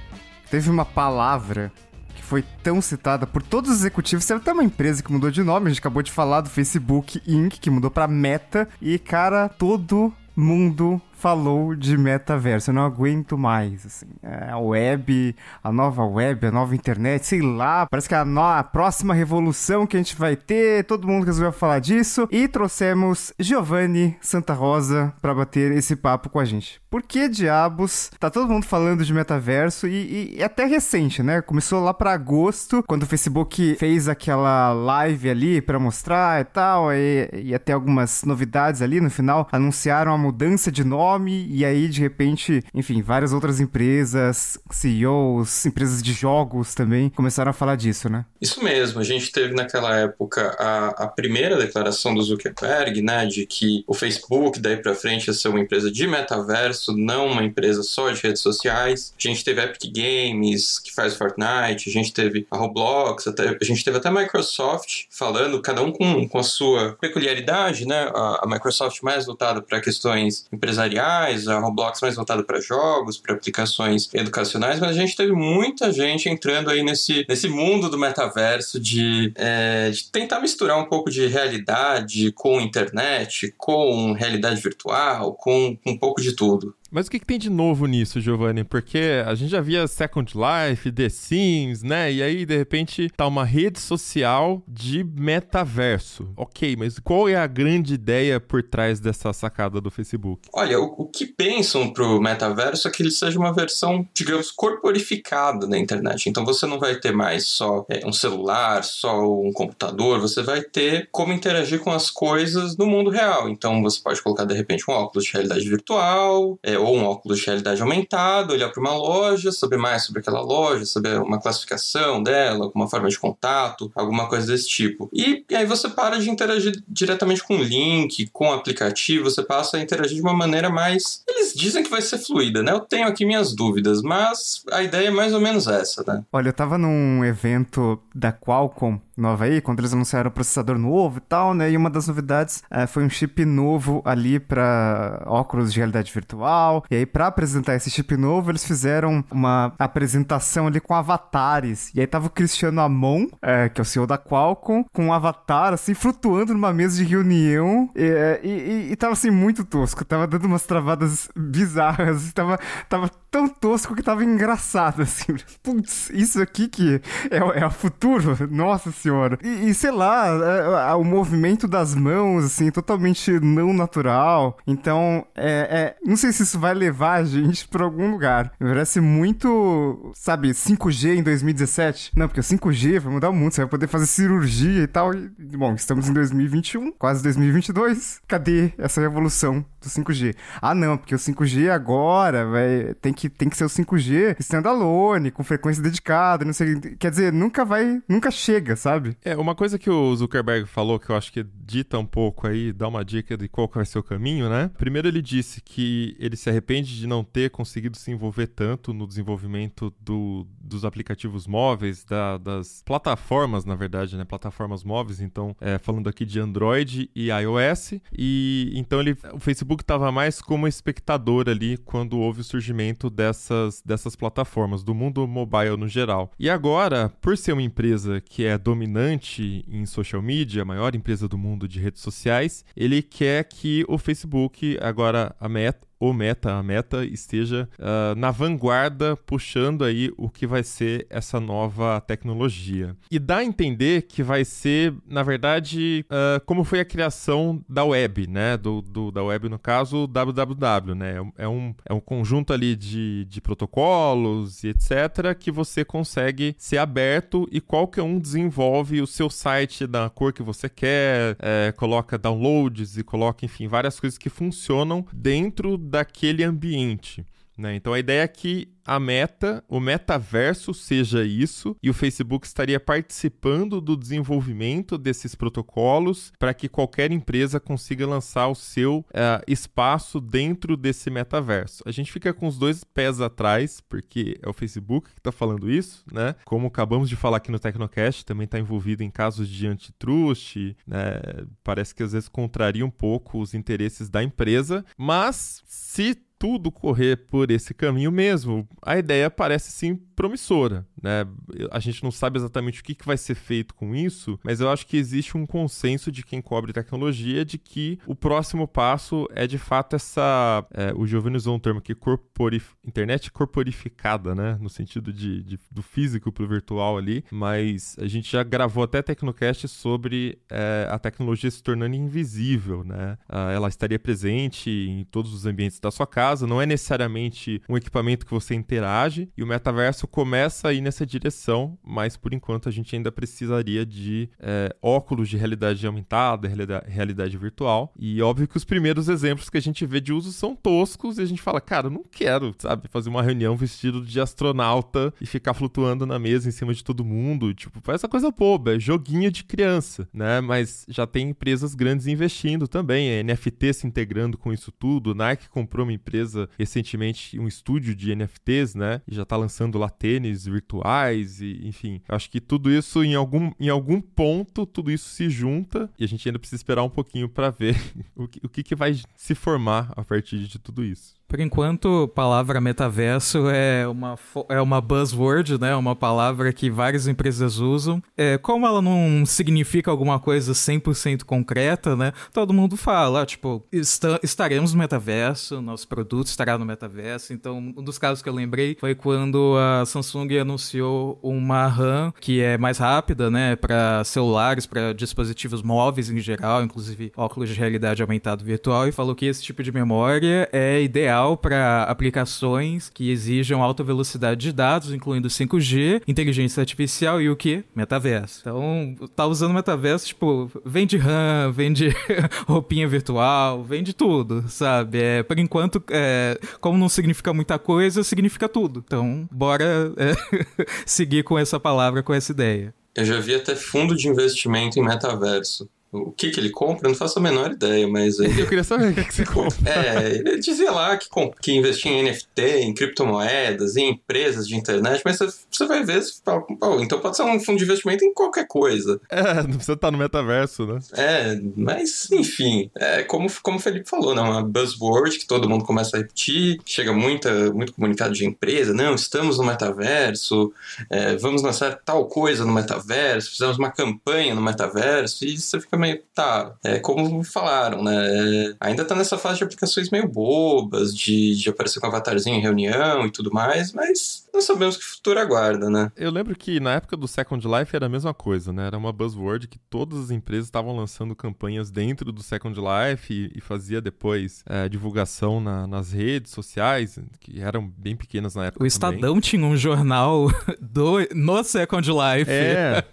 teve uma palavra que foi tão citada por todos os executivos. Teve até uma empresa que mudou de nome, a gente acabou de falar do Facebook Inc., que mudou para Meta. E, cara, todo mundo falou de metaverso. Eu não aguento mais, assim. É a web, a nova web, a nova internet, sei lá. Parece que é a, no... a próxima revolução que a gente vai ter. Todo mundo resolveu falar disso. E trouxemos Giovanni Santa Rosa para bater esse papo com a gente. Por que diabos tá todo mundo falando de metaverso e, e, e até recente, né? Começou lá para agosto, quando o Facebook fez aquela live ali para mostrar e tal, e, e até algumas novidades ali no final anunciaram a mudança de nome nome, e aí de repente, enfim, várias outras empresas, CEOs, empresas de jogos também, começaram a falar disso, né? Isso mesmo, a gente teve naquela época a, a primeira declaração do Zuckerberg, né, de que o Facebook daí para frente ia ser uma empresa de metaverso, não uma empresa só de redes sociais. A gente teve Epic Games, que faz Fortnite, a gente teve a Roblox, até, a gente teve até a Microsoft falando, cada um com, com a sua peculiaridade, né? A, a Microsoft mais voltada para questões empresariais tutoriais, a Roblox mais voltada para jogos, para aplicações educacionais, mas a gente teve muita gente entrando aí nesse, nesse mundo do metaverso de, é, de tentar misturar um pouco de realidade com internet, com realidade virtual, com, com um pouco de tudo. Mas o que, que, tem de novo nisso, Giovanni? Porque a gente já via Second Life, The Sims, né? E aí, de repente, tá uma rede social de metaverso. Ok, mas qual é a grande ideia por trás dessa sacada do Facebook? Olha, o, o que pensam pro metaverso é que ele seja uma versão, digamos, corporificada da internet. Então você não vai ter mais só é, um celular, só um computador, você vai ter como interagir com as coisas no mundo real. Então você pode colocar, de repente, um óculos de realidade virtual, é, é, ou um óculos de realidade aumentada, olhar para uma loja, saber mais sobre aquela loja, saber uma classificação dela, alguma forma de contato, alguma coisa desse tipo. E, e aí você para de interagir diretamente com o link, com o aplicativo, você passa a interagir de uma maneira mais. Eles dizem que vai ser fluida, né? Eu tenho aqui minhas dúvidas, mas a ideia é mais ou menos essa, né? Olha, eu tava num evento da Qualcomm nova aí, quando eles anunciaram o processador novo e tal, né? E uma das novidades é, foi um chip novo ali para óculos de realidade virtual. E aí, para apresentar esse chip novo, eles fizeram uma apresentação ali com avatares. E aí tava o Cristiano Amon, é, que é o CEO da Qualcomm, com um avatar assim flutuando numa mesa de reunião. E, eh, e, e, e tava assim muito tosco, tava dando umas travadas bizarras, tava, tava tão tosco que tava engraçado, assim. Putz, isso aqui que é, é o futuro? Nossa senhora. E, e sei lá, é, é, o movimento das mãos, assim, totalmente não natural. Então, é, é não sei se isso vai levar a gente pra algum lugar. Parece muito, sabe, 5G em 2017. Não, porque o 5G vai mudar o mundo, você vai poder fazer cirurgia e tal. E, bom, estamos em 2021, quase 2022. Cadê essa evolução do 5G? Ah, não, porque o 5G agora vai tem que tem que ser o 5G standalone, com frequência dedicada, não sei. Quer dizer, nunca vai, nunca chega, sabe? É, uma coisa que o Zuckerberg falou que eu acho que dita um pouco aí, dá uma dica de qual vai ser o caminho, né? Primeiro ele disse que ele se arrepende de não ter conseguido se envolver tanto no desenvolvimento do dos aplicativos móveis, da, das plataformas, na verdade, né? Plataformas móveis, então, é, falando aqui de Android e iOS. E então ele, o Facebook estava mais como espectador ali quando houve o surgimento dessas, dessas plataformas, do mundo mobile no geral. E agora, por ser uma empresa que é dominante em social media, a maior empresa do mundo de redes sociais, ele quer que o Facebook, agora a Meta, o Meta, a Meta esteja uh, na vanguarda, puxando aí o que vai ser essa nova tecnologia. E dá a entender que vai ser, na verdade, uh, como foi a criação da web, né? Do, do, da web, no caso, www, né? É, é um, é um conjunto ali de, de protocolos e etc. que você consegue ser aberto e qualquer um desenvolve o seu site da cor que você quer, é, coloca downloads e coloca, enfim, várias coisas que funcionam dentro daquele ambiente. Né? Então a ideia é que a meta, o metaverso seja isso, e o Facebook estaria participando do desenvolvimento desses protocolos para que qualquer empresa consiga lançar o seu uh, espaço dentro desse metaverso. A gente fica com os dois pés atrás, porque é o Facebook que está falando isso, né? Como acabamos de falar aqui no Tecnocast, também está envolvido em casos de antitrust, né? parece que às vezes contraria um pouco os interesses da empresa, mas se tudo correr por esse caminho mesmo, a ideia parece sim promissora, né? A gente não sabe exatamente o que, que vai ser feito com isso, mas eu acho que existe um consenso de quem cobre tecnologia de que o próximo passo é de fato essa. É, o Giovanni usou um termo aqui, corporif internet corporificada, né? No sentido de, de do físico para o virtual ali, mas a gente já gravou até Tecnocast sobre é, a tecnologia se tornando invisível, né? Ah, ela estaria presente em todos os ambientes da sua casa casa, não é necessariamente um equipamento que você interage, e o metaverso começa a ir nessa direção, mas por enquanto a gente ainda precisaria de é, óculos de realidade aumentada, realidade virtual, e óbvio que os primeiros exemplos que a gente vê de uso são toscos, e a gente fala, cara, não quero, sabe, fazer uma reunião vestido de astronauta e ficar flutuando na mesa em cima de todo mundo, tipo, faz essa coisa boba, é joguinho de criança, né, mas já tem empresas grandes investindo também, a é NFT se integrando com isso tudo, Nike comprou uma empresa fez recentemente um estúdio de NFTs, né? E já tá lançando lá tênis virtuais e, enfim. Acho que tudo isso em algum, em algum ponto, tudo isso se junta e a gente ainda precisa esperar um pouquinho para ver o, que, o que, que vai se formar a partir de tudo isso. Por enquanto, palavra metaverso é uma, é uma buzzword, né? Uma palavra que várias empresas usam. É, como ela não significa alguma coisa 100% concreta, né? Todo mundo fala, tipo, está, estaremos no metaverso, nosso produto estará no metaverso. Então, um dos casos que eu lembrei foi quando a Samsung anunciou uma RAM que é mais rápida, né? Para celulares, para dispositivos móveis em geral, inclusive óculos de realidade aumentado virtual, e falou que esse tipo de memória é ideal para aplicações que exijam alta velocidade de dados, incluindo 5G, inteligência artificial e o que? Metaverso. Então, tá usando metaverso, tipo, vende RAM, vende roupinha virtual, vende tudo, sabe? É, por enquanto, é, como não significa muita coisa, significa tudo. Então, bora é, seguir com essa palavra, com essa ideia. Eu já vi até fundo de investimento em metaverso. O que que ele compra? Eu não faço a menor ideia, mas... Ele... Eu queria saber o que, que você é, compra. É, ele dizia lá que, que investia em NFT, em criptomoedas, em empresas de internet, mas você, vai ver, fala, então pode ser um fundo de investimento em qualquer coisa. É, não precisa estar no metaverso, né? É, mas enfim, é como, como o Felipe falou, né? Uma buzzword que todo mundo começa a repetir, chega muita, muito comunicado de empresa, não, estamos no metaverso, é, vamos lançar tal coisa no metaverso, fizemos uma campanha no metaverso, e você fica meio, tá, é como falaram, né? É, ainda tá nessa fase de aplicações meio bobas, de, de aparecer com o avatarzinho em reunião e tudo mais, mas não sabemos que futuro aguarda, né? Eu lembro que na época do Second Life era a mesma coisa, né? Era uma buzzword que todas as empresas estavam lançando campanhas dentro do Second Life e, e fazia depois é, divulgação na, nas redes sociais, que eram bem pequenas na época. O Estadão também. tinha um jornal do, no Second Life. É.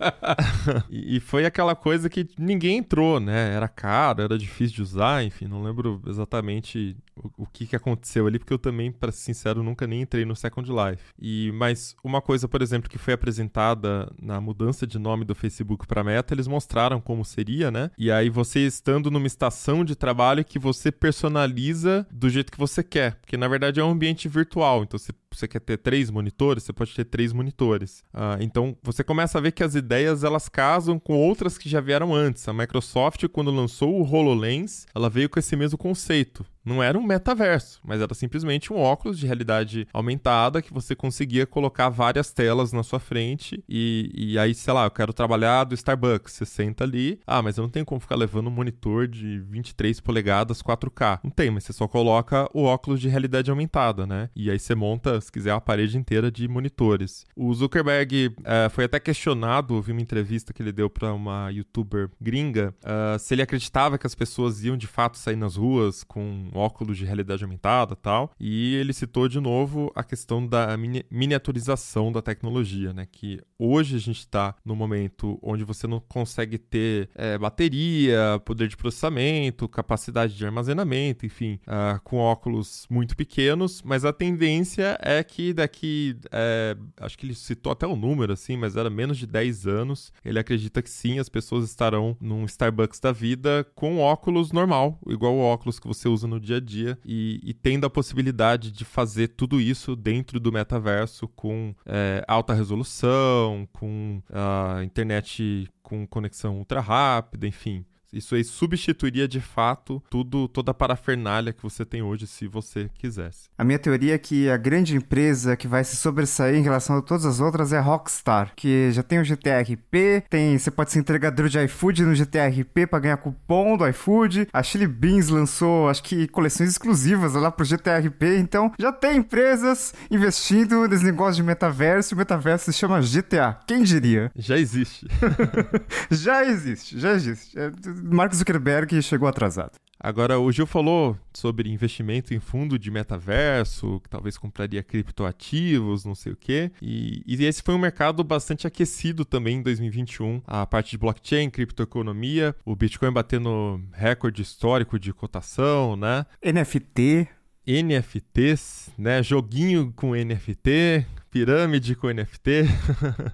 e, e foi aquela coisa que ninguém entrou, né? Era caro, era difícil de usar, enfim, não lembro exatamente o, que, que aconteceu ali, porque eu também, para ser sincero, nunca nem entrei no Second Life. E, mas uma coisa, por exemplo, que foi apresentada na mudança de nome do Facebook para Meta, eles mostraram como seria, né? E aí você estando numa estação de trabalho que você personaliza do jeito que você quer, porque na verdade é um ambiente virtual, então você você quer ter três monitores, você pode ter três monitores. Ah, então você começa a ver que as ideias elas casam com outras que já vieram antes. A Microsoft, quando lançou o HoloLens, ela veio com esse mesmo conceito. Não era um metaverso, mas era simplesmente um óculos de realidade aumentada que você conseguia colocar várias telas na sua frente e, e aí, sei lá, eu quero trabalhar do Starbucks. Você senta ali, ah, mas eu não tenho como ficar levando um monitor de 23 polegadas 4K. Não tem, mas você só coloca o óculos de realidade aumentada, né? E aí você monta, se quiser, a parede inteira de monitores. O Zuckerberg uh, foi até questionado, ouvi uma entrevista que ele deu para uma youtuber gringa, uh, se ele acreditava que as pessoas iam de fato sair nas ruas com óculos de realidade aumentada tal. E ele citou de novo a questão da mini miniaturização da tecnologia, né? Que hoje a gente está no momento onde você não consegue ter é, bateria, poder de processamento, capacidade de armazenamento, enfim, uh, com óculos muito pequenos, mas a tendência é que daqui, é, acho que ele citou até o um número assim, mas era menos de 10 anos, ele acredita que sim, as pessoas estarão num Starbucks da vida com óculos normal, igual o óculos que você usa no dia a dia e, e tendo a possibilidade de fazer tudo isso dentro do metaverso com é, alta resolução, com a ah, internet com conexão ultra rápida, enfim. Isso aí substituiria de fato tudo, toda a parafernália que você tem hoje, se você quisesse. A minha teoria é que a grande empresa que vai se sobressair em relação a todas as outras é a Rockstar, que já tem o GTA RP, tem, você pode ser entregador de iFood no GTA RP para ganhar cupom do iFood. A Chili Beans lançou, acho que coleções exclusivas lá pro GTA RP, então já tem empresas investindo nesse negócio de metaverso. O metaverso se chama GTA. Quem diria? Já existe. já existe, já existe. É Mark Zuckerberg chegou atrasado. Agora, o Gil falou sobre investimento em fundo de metaverso, que talvez compraria criptoativos, não sei o quê. E, e, esse foi um mercado bastante aquecido também em 2021. A parte de blockchain, criptoeconomia, o Bitcoin batendo recorde histórico de cotação, né? NFT. NFTs, né? Joguinho com NFT, pirâmide com NFT.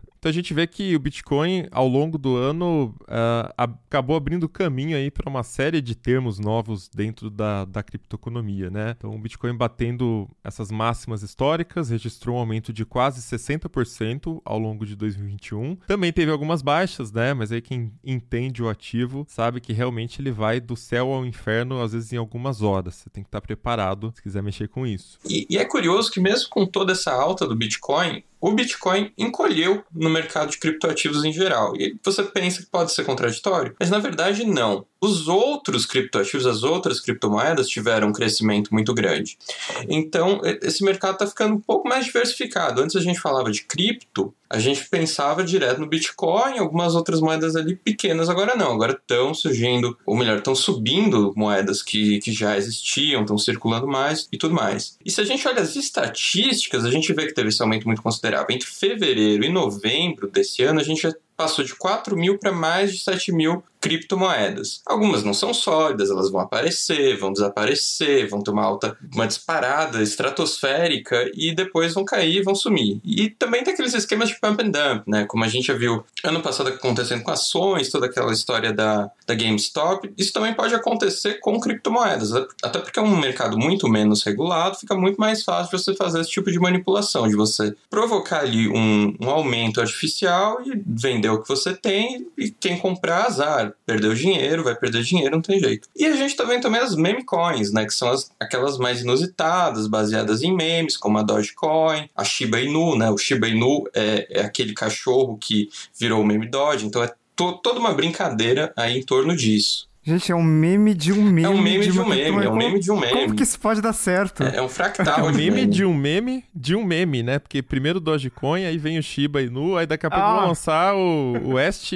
Então a gente vê que o Bitcoin, ao longo do ano, uh, acabou abrindo caminho aí para uma série de termos novos dentro da, da criptoeconomia, né? Então o Bitcoin batendo essas máximas históricas, registrou um aumento de quase 60% ao longo de 2021. Também teve algumas baixas, né? Mas aí quem entende o ativo sabe que realmente ele vai do céu ao inferno, às vezes em algumas horas. Você tem que estar preparado se quiser mexer com isso. E, e é curioso que mesmo com toda essa alta do Bitcoin, o Bitcoin encolheu no mercado de criptoativos em geral. E você pensa que pode ser contraditório, mas na verdade não os outros criptoativos, as outras criptomoedas tiveram um crescimento muito grande. Então, esse mercado está ficando um pouco mais diversificado. Antes a gente falava de cripto, a gente pensava direto no Bitcoin, algumas outras moedas ali pequenas, agora não. Agora estão surgindo, ou melhor, estão subindo moedas que, que já existiam, estão circulando mais e tudo mais. E se a gente olha as estatísticas, a gente vê que teve esse aumento muito considerável. Entre fevereiro e novembro desse ano, a gente já passou de 4 mil para mais de 7 mil criptomoedas. Algumas não são sólidas, elas vão aparecer, vão desaparecer, vão ter uma alta, uma disparada estratosférica e depois vão cair, vão sumir. E também tem aqueles esquemas de pump and dump, né? Como a gente já viu ano passado acontecendo com ações, toda aquela história da, da GameStop. Isso também pode acontecer com criptomoedas, até porque é um mercado muito menos regulado, fica muito mais fácil você fazer esse tipo de manipulação, de você provocar ali um, um aumento artificial e vender o que você tem e quem comprar, azar. Perdeu dinheiro, vai perder dinheiro, não tem jeito. E a gente tá vendo também as meme coins, né? Que são as, aquelas mais inusitadas, baseadas em memes, como a Dogecoin, a Shiba Inu, né? O Shiba Inu é, é aquele cachorro que virou o meme Doge, então é to, toda uma brincadeira aí em torno disso. Gente, é um meme de um meme. É um meme de, de um meme, é um meme de um meme. Como que isso pode dar certo? É, é um fractal. É um meme, meme de um meme de um meme, né? Porque primeiro o Dogecoin, aí vem o Shiba Inu, aí daqui a pouco ah. vão lançar o, o West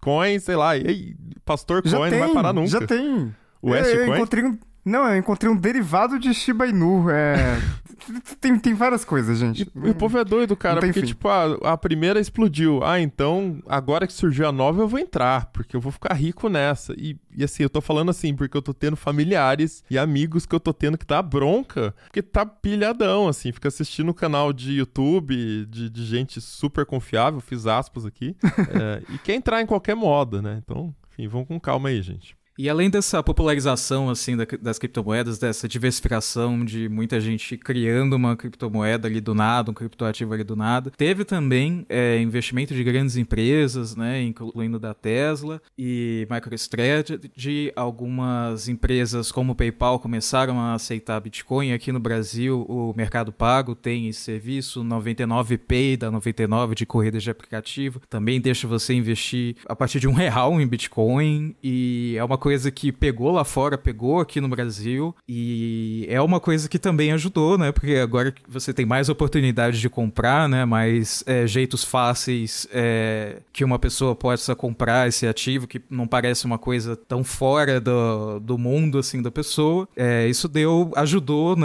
Coin, sei lá, e aí, Pastor Coin, tem, não vai parar nunca. Já tem. O West eu, Coin. encontrei um não, eu encontrei um derivado de Shiba Inu. É... tem, tem várias coisas, gente. E, o povo é doido, cara, então, porque, fim. tipo, a, a primeira explodiu. Ah, então, agora que surgiu a nova, eu vou entrar, porque eu vou ficar rico nessa. E, e assim, eu tô falando assim, porque eu tô tendo familiares e amigos que eu tô tendo que dar bronca, porque tá pilhadão, assim, fica assistindo o canal de YouTube de, de gente super confiável, fiz aspas aqui, é, e quer entrar em qualquer moda, né? Então, enfim, vamos com calma aí, gente. E além dessa popularização assim das criptomoedas, dessa diversificação de muita gente criando uma criptomoeda ali do nada, um criptoativo ali do nada, teve também é, investimento de grandes empresas, né, incluindo da Tesla e MicroStrategy, algumas empresas como o PayPal começaram a aceitar Bitcoin aqui no Brasil, o Mercado Pago tem esse serviço 99Pay da 99 de corrida de aplicativo, também deixa você investir a partir de um real em Bitcoin e é uma coisa que pegou lá fora, pegou aqui no Brasil e é uma coisa que também ajudou, né? Porque agora você tem mais oportunidades de comprar, né? Mais é, jeitos fáceis é, que uma pessoa possa comprar esse ativo que não parece uma coisa tão fora do, do mundo assim da pessoa. É, isso deu, ajudou, né?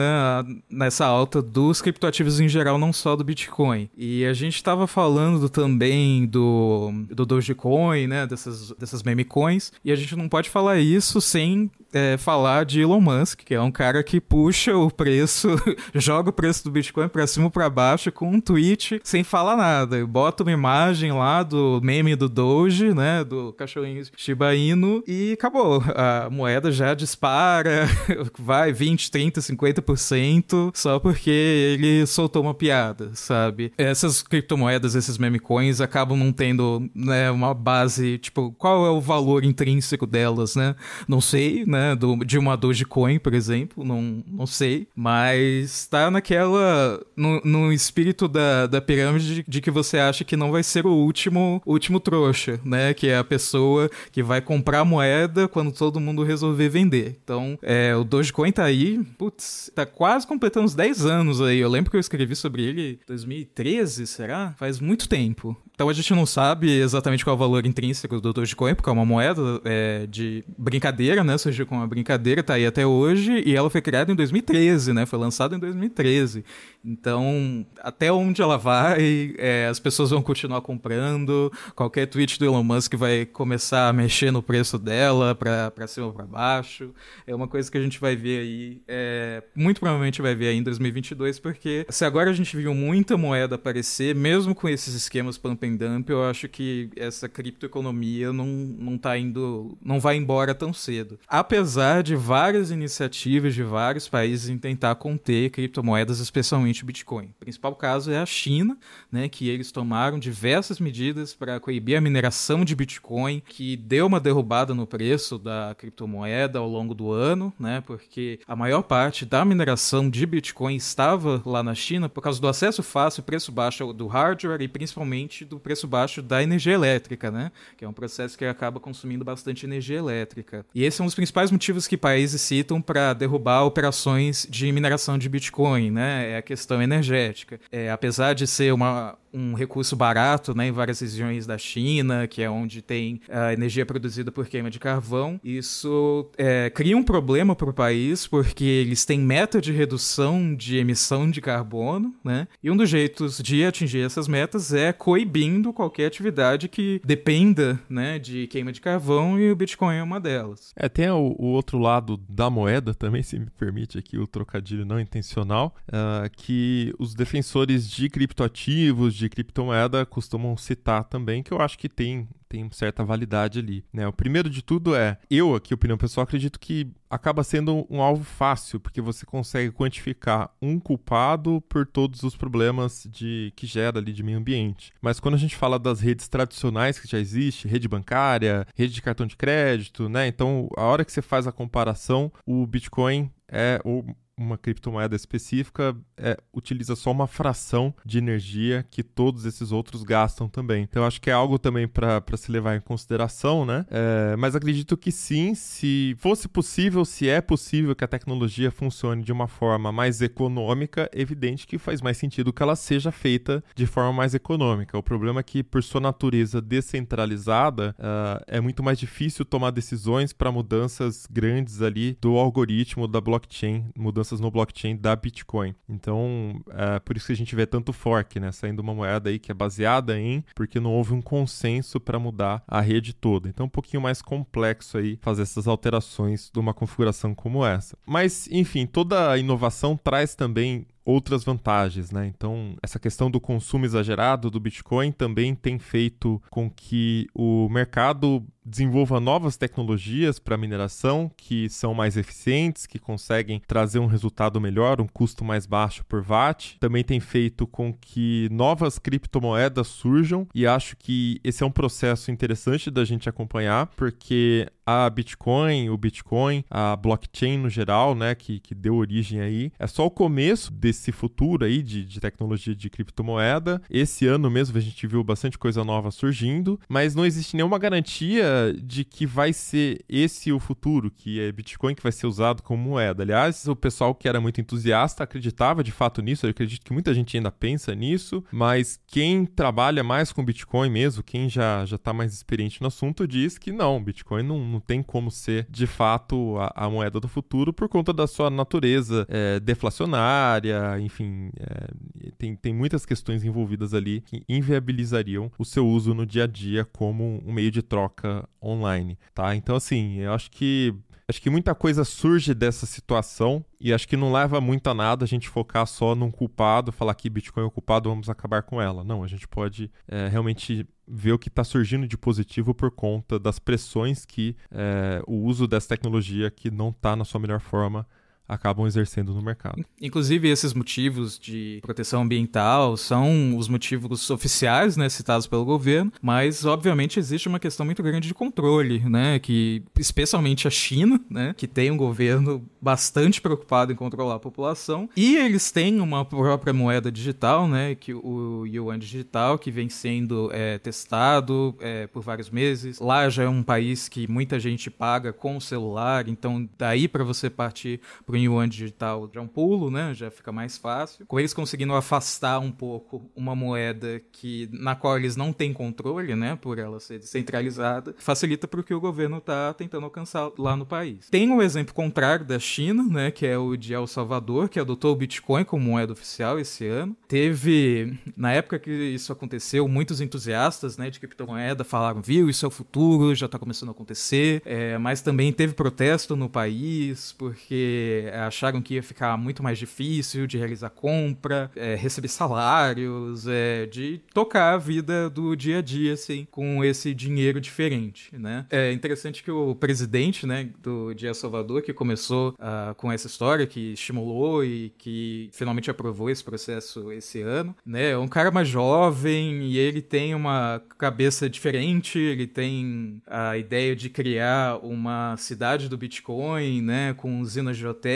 nessa alta dos criptoativos em geral, não só do Bitcoin. E a gente estava falando também do do Dogecoin, né? Dessas dessas meme coins e a gente não pode falar isso sem é, falar de Elon Musk, que é um cara que puxa o preço, joga o preço do Bitcoin para cima ou para baixo com um tweet sem falar nada. Bota uma imagem lá do meme do Doge, né, do cachorrinho Shiba Inu e acabou. A moeda já dispara, vai 20, 30, 50% só porque ele soltou uma piada, sabe? Essas criptomoedas, esses meme coins acabam não tendo, né, uma base, tipo, qual é o valor intrínseco delas, né? Não sei, né? né? Do, de uma Dogecoin, por exemplo, não, não sei. Mas tá naquela. no, no espírito da, da pirâmide de, que você acha que não vai ser o último, último trouxa, né? Que é a pessoa que vai comprar moeda quando todo mundo resolver vender. Então, é, o Dogecoin tá aí, putz, tá quase completando uns 10 anos aí. Eu lembro que eu escrevi sobre ele em 2013, será? Faz muito tempo. Então a gente não sabe exatamente qual é o valor intrínseco do Dogecoin, porque é uma moeda é, de brincadeira, né? Surgiu com a brincadeira, tá aí até hoje, e ela foi criada em 2013, né? Foi lançada em 2013. Então, até onde ela vai, é, as pessoas vão continuar comprando, qualquer tweet do Elon Musk vai começar a mexer no preço dela para cima ou para baixo. É uma coisa que a gente vai ver aí, é, muito provavelmente vai ver aí em 2022, porque se agora a gente viu muita moeda aparecer, mesmo com esses esquemas pump and dump, eu acho que essa criptoeconomia não, não tá indo, não vai embora tão cedo. Apesar de várias iniciativas de vários países em tentar conter criptomoedas, especialmente principalmente o Bitcoin. O principal caso é a China, né, que eles tomaram diversas medidas para coibir a mineração de Bitcoin, que deu uma derrubada no preço da criptomoeda ao longo do ano, né, porque a maior parte da mineração de Bitcoin estava lá na China por causa do acesso fácil, preço baixo do hardware e principalmente do preço baixo da energia elétrica, né, que é um processo que acaba consumindo bastante energia elétrica. E esse é um dos principais motivos que países citam para derrubar operações de mineração de Bitcoin, né, é a questão questão energética. É, apesar de ser uma, um recurso barato né, em várias regiões da China, que é onde tem a ah, energia produzida por queima de carvão. Isso é, cria um problema para o país, porque eles têm meta de redução de emissão de carbono, né? E um dos jeitos de atingir essas metas é coibindo qualquer atividade que dependa né, de queima de carvão, e o Bitcoin é uma delas. É, tem o, o outro lado da moeda também, se me permite aqui o trocadilho não intencional, uh, que os defensores de criptoativos, de criptomoeda costumam citar também, que eu acho que tem, tem certa validade ali. Né? O primeiro de tudo é, eu aqui, opinião pessoal, acredito que acaba sendo um alvo fácil, porque você consegue quantificar um culpado por todos os problemas de que gera ali de meio ambiente. Mas quando a gente fala das redes tradicionais que já existe, rede bancária, rede de cartão de crédito, né? Então, a hora que você faz a comparação, o Bitcoin é o uma criptomoeda específica é, utiliza só uma fração de energia que todos esses outros gastam também. Então, acho que é algo também para se levar em consideração, né? É, mas acredito que sim, se fosse possível, se é possível que a tecnologia funcione de uma forma mais econômica, é evidente que faz mais sentido que ela seja feita de forma mais econômica. O problema é que, por sua natureza descentralizada, ah, é muito mais difícil tomar decisões para mudanças grandes ali do algoritmo da blockchain, mudanças mudanças no blockchain da Bitcoin. Então, é por isso que a gente vê tanto fork, né? Saindo uma moeda aí que é baseada em, porque não houve um consenso para mudar a rede toda. Então, é um pouquinho mais complexo aí fazer essas alterações de uma configuração como essa. Mas, enfim, toda inovação traz também outras vantagens, né? Então, essa questão do consumo exagerado do Bitcoin também tem feito com que o mercado desenvolva novas tecnologias para mineração que são mais eficientes, que conseguem trazer um resultado melhor, um custo mais baixo por watt. Também tem feito com que novas criptomoedas surjam e acho que esse é um processo interessante da gente acompanhar, porque a Bitcoin, o Bitcoin, a blockchain no geral, né, que, que deu origem aí, é só o começo desse futuro aí de, de tecnologia de criptomoeda. Esse ano mesmo a gente viu bastante coisa nova surgindo, mas não existe nenhuma garantia de que vai ser esse o futuro, que é Bitcoin que vai ser usado como moeda. Aliás, o pessoal que era muito entusiasta acreditava de fato nisso, eu acredito que muita gente ainda pensa nisso, mas quem trabalha mais com Bitcoin mesmo, quem já já está mais experiente no assunto, diz que não, Bitcoin não, não tem como ser de fato a, a moeda do futuro por conta da sua natureza é, deflacionária, enfim, é, tem, tem muitas questões envolvidas ali que inviabilizariam o seu uso no dia a dia como um meio de troca online, tá? Então, assim, eu acho que Acho que muita coisa surge dessa situação e acho que não leva muito a nada a gente focar só num culpado, falar que Bitcoin é o culpado, vamos acabar com ela. Não, a gente pode é, realmente ver o que está surgindo de positivo por conta das pressões que é, o uso dessa tecnologia que não está na sua melhor forma acabam exercendo no mercado. Inclusive, esses motivos de proteção ambiental são os motivos oficiais, né, citados pelo governo, mas obviamente existe uma questão muito grande de controle, né, que especialmente a China, né, que tem um governo bastante preocupado em controlar a população, e eles têm uma própria moeda digital, né, que o yuan digital, que vem sendo é, testado é, por vários meses. Lá já é um país que muita gente paga com o celular, então daí para você partir para Tá o antes digital já é um pulo, né? Já fica mais fácil. Com eles conseguindo afastar um pouco uma moeda que na qual eles não têm controle, né? Por ela ser descentralizada, facilita para o que o governo está tentando alcançar lá no país. Tem um exemplo contrário da China, né? Que é o de El Salvador, que adotou o Bitcoin como moeda oficial esse ano. Teve na época que isso aconteceu, muitos entusiastas, né? De criptomoeda falaram, viu? Isso é o futuro, já está começando a acontecer. É, mas também teve protesto no país porque é, acharam que ia ficar muito mais difícil de realizar compra, é, receber salários, é, de tocar a vida do dia a dia, assim, com esse dinheiro diferente, né? É interessante que o presidente, né, do Dia Salvador, que começou uh, com essa história, que estimulou e que finalmente aprovou esse processo esse ano, né, é um cara mais jovem e ele tem uma cabeça diferente, ele tem a ideia de criar uma cidade do Bitcoin, né, com usinas de hotel,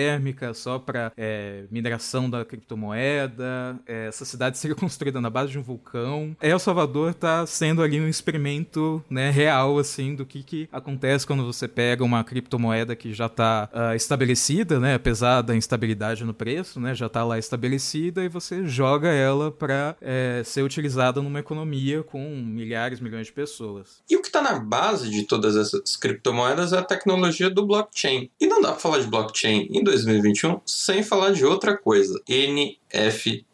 só para é, mineração da criptomoeda. É, essa cidade seria construída na base de um vulcão. El Salvador está sendo ali um experimento né, real assim do que, que acontece quando você pega uma criptomoeda que já está uh, ah, estabelecida, né, apesar da instabilidade no preço, né, já está lá estabelecida e você joga ela para é, ser utilizada numa economia com milhares, milhões de pessoas. E o que está na base de todas essas criptomoedas é a tecnologia do blockchain. E não dá para falar de blockchain em 2021 sem falar de outra coisa: NFT.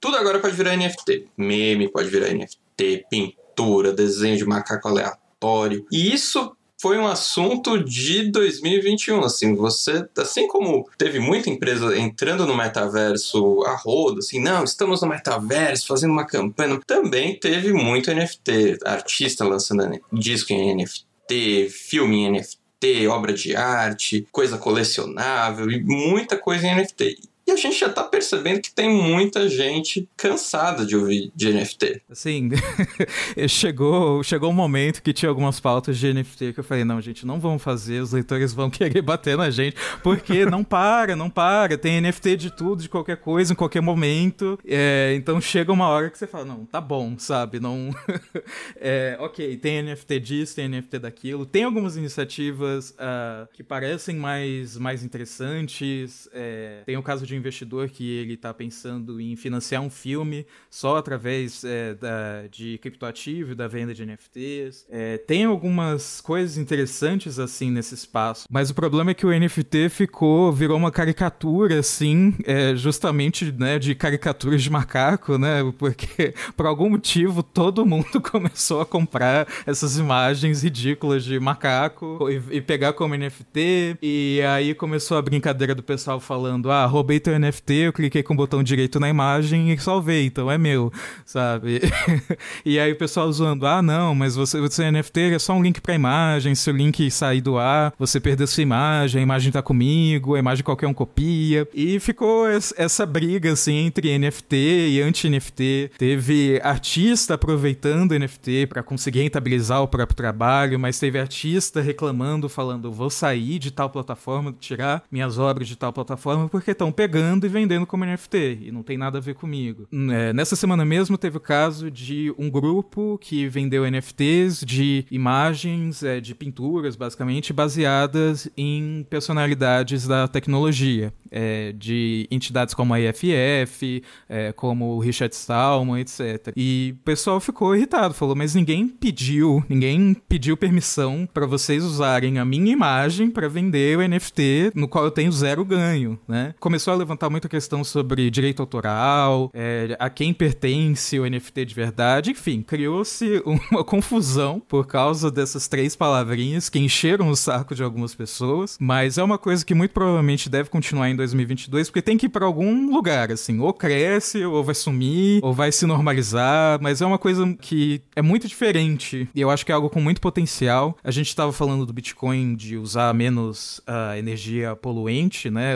Tudo agora pode virar NFT. Meme pode virar NFT, pintura, desenho de macaco aleatório. E isso foi um assunto de 2021, assim, você, assim como teve muita empresa entrando no metaverso a rodo, assim, não, estamos no metaverso, fazendo uma campanha, também teve muito NFT, artista lançando disco em NFT, filme em NFT, ter obra de arte, coisa colecionável e muita coisa em NFT. E a gente já tá percebendo que tem muita gente cansada de ouvir de NFT. Sim, chegou, chegou um momento que tinha algumas pautas de NFT que eu falei, não, gente, não vamos fazer, os leitores vão querer bater na gente, porque não para, não para, tem NFT de tudo, de qualquer coisa, em qualquer momento. É, então chega uma hora que você fala, não, tá bom, sabe? Não. é, ok, tem NFT disso, tem NFT daquilo, tem algumas iniciativas uh, que parecem mais, mais interessantes. É, tem o caso de investidor que ele está pensando em financiar um filme só através é, da, de criptoativo, da venda de NFTs. É, tem algumas coisas interessantes assim nesse espaço, mas o problema é que o NFT ficou, virou uma caricatura assim, é, justamente né, de caricaturas de macaco, né? Porque por algum motivo todo mundo começou a comprar essas imagens ridículas de macaco e, e pegar como NFT. E aí começou a brincadeira do pessoal falando: ah, roubei o NFT, eu cliquei com o botão direito na imagem e salvei, então é meu, sabe? e aí o pessoal zoando, ah, não, mas você, você é NFT é só um link pra imagem, se o link sair do ar, você perdeu sua imagem, a imagem tá comigo, a imagem qualquer um copia. E ficou essa briga, assim, entre NFT e anti-NFT. Teve artista aproveitando NFT para conseguir rentabilizar o próprio trabalho, mas teve artista reclamando, falando, vou sair de tal plataforma, tirar minhas obras de tal plataforma, porque estão pegando pagando e vendendo como NFT, e não tem nada a ver comigo. Hum, é, nessa semana mesmo teve o caso de um grupo que vendeu NFTs de imagens, é, de pinturas, basicamente, baseadas em personalidades da tecnologia, é, de entidades como a IFF, é, como o Richard Stallman, etc. E o pessoal ficou irritado, falou, mas ninguém pediu, ninguém pediu permissão para vocês usarem a minha imagem para vender o NFT, no qual eu tenho zero ganho, né? Começou a levar levantar muita questão sobre direito autoral, é, a quem pertence o NFT de verdade. Enfim, criou-se uma confusão por causa dessas três palavrinhas que encheram o saco de algumas pessoas, mas é uma coisa que muito provavelmente deve continuar em 2022, porque tem que ir para algum lugar, assim, ou cresce, ou vai sumir, ou vai se normalizar, mas é uma coisa que é muito diferente e eu acho que é algo com muito potencial. A gente estava falando do Bitcoin de usar menos a uh, energia poluente, né?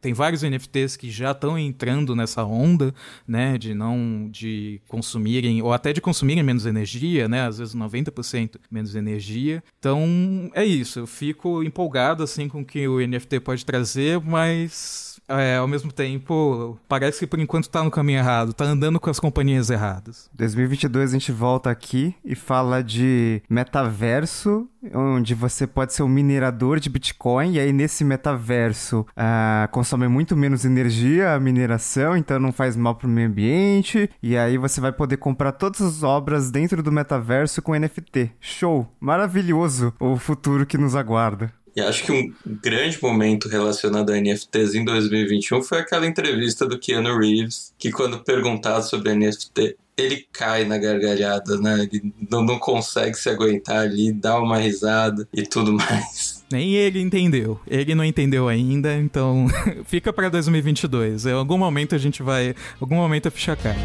tem vários NFTs que já estão entrando nessa onda, né, de não de consumirem ou até de consumirem menos energia, né, às vezes 90% menos energia. Então, é isso, eu fico empolgado assim com o que o NFT pode trazer, mas é, ao mesmo tempo, parece que por enquanto tá no caminho errado, tá andando com as companhias erradas. 2022 a gente volta aqui e fala de metaverso, onde você pode ser um minerador de Bitcoin, e aí nesse metaverso ah, consome muito menos energia a mineração, então não faz mal pro meio ambiente, e aí você vai poder comprar todas as obras dentro do metaverso com NFT. Show! Maravilhoso o futuro que nos aguarda. E acho que um grande momento relacionado a NFTs em 2021 foi aquela entrevista do Keanu Reeves, que quando perguntado sobre NFT, ele cai na gargalhada, né? Ele não, não consegue se aguentar ali, dá uma risada e tudo mais. Nem ele entendeu. Ele não entendeu ainda, então fica para 2022. Em algum momento a gente vai, algum momento a ficha cai.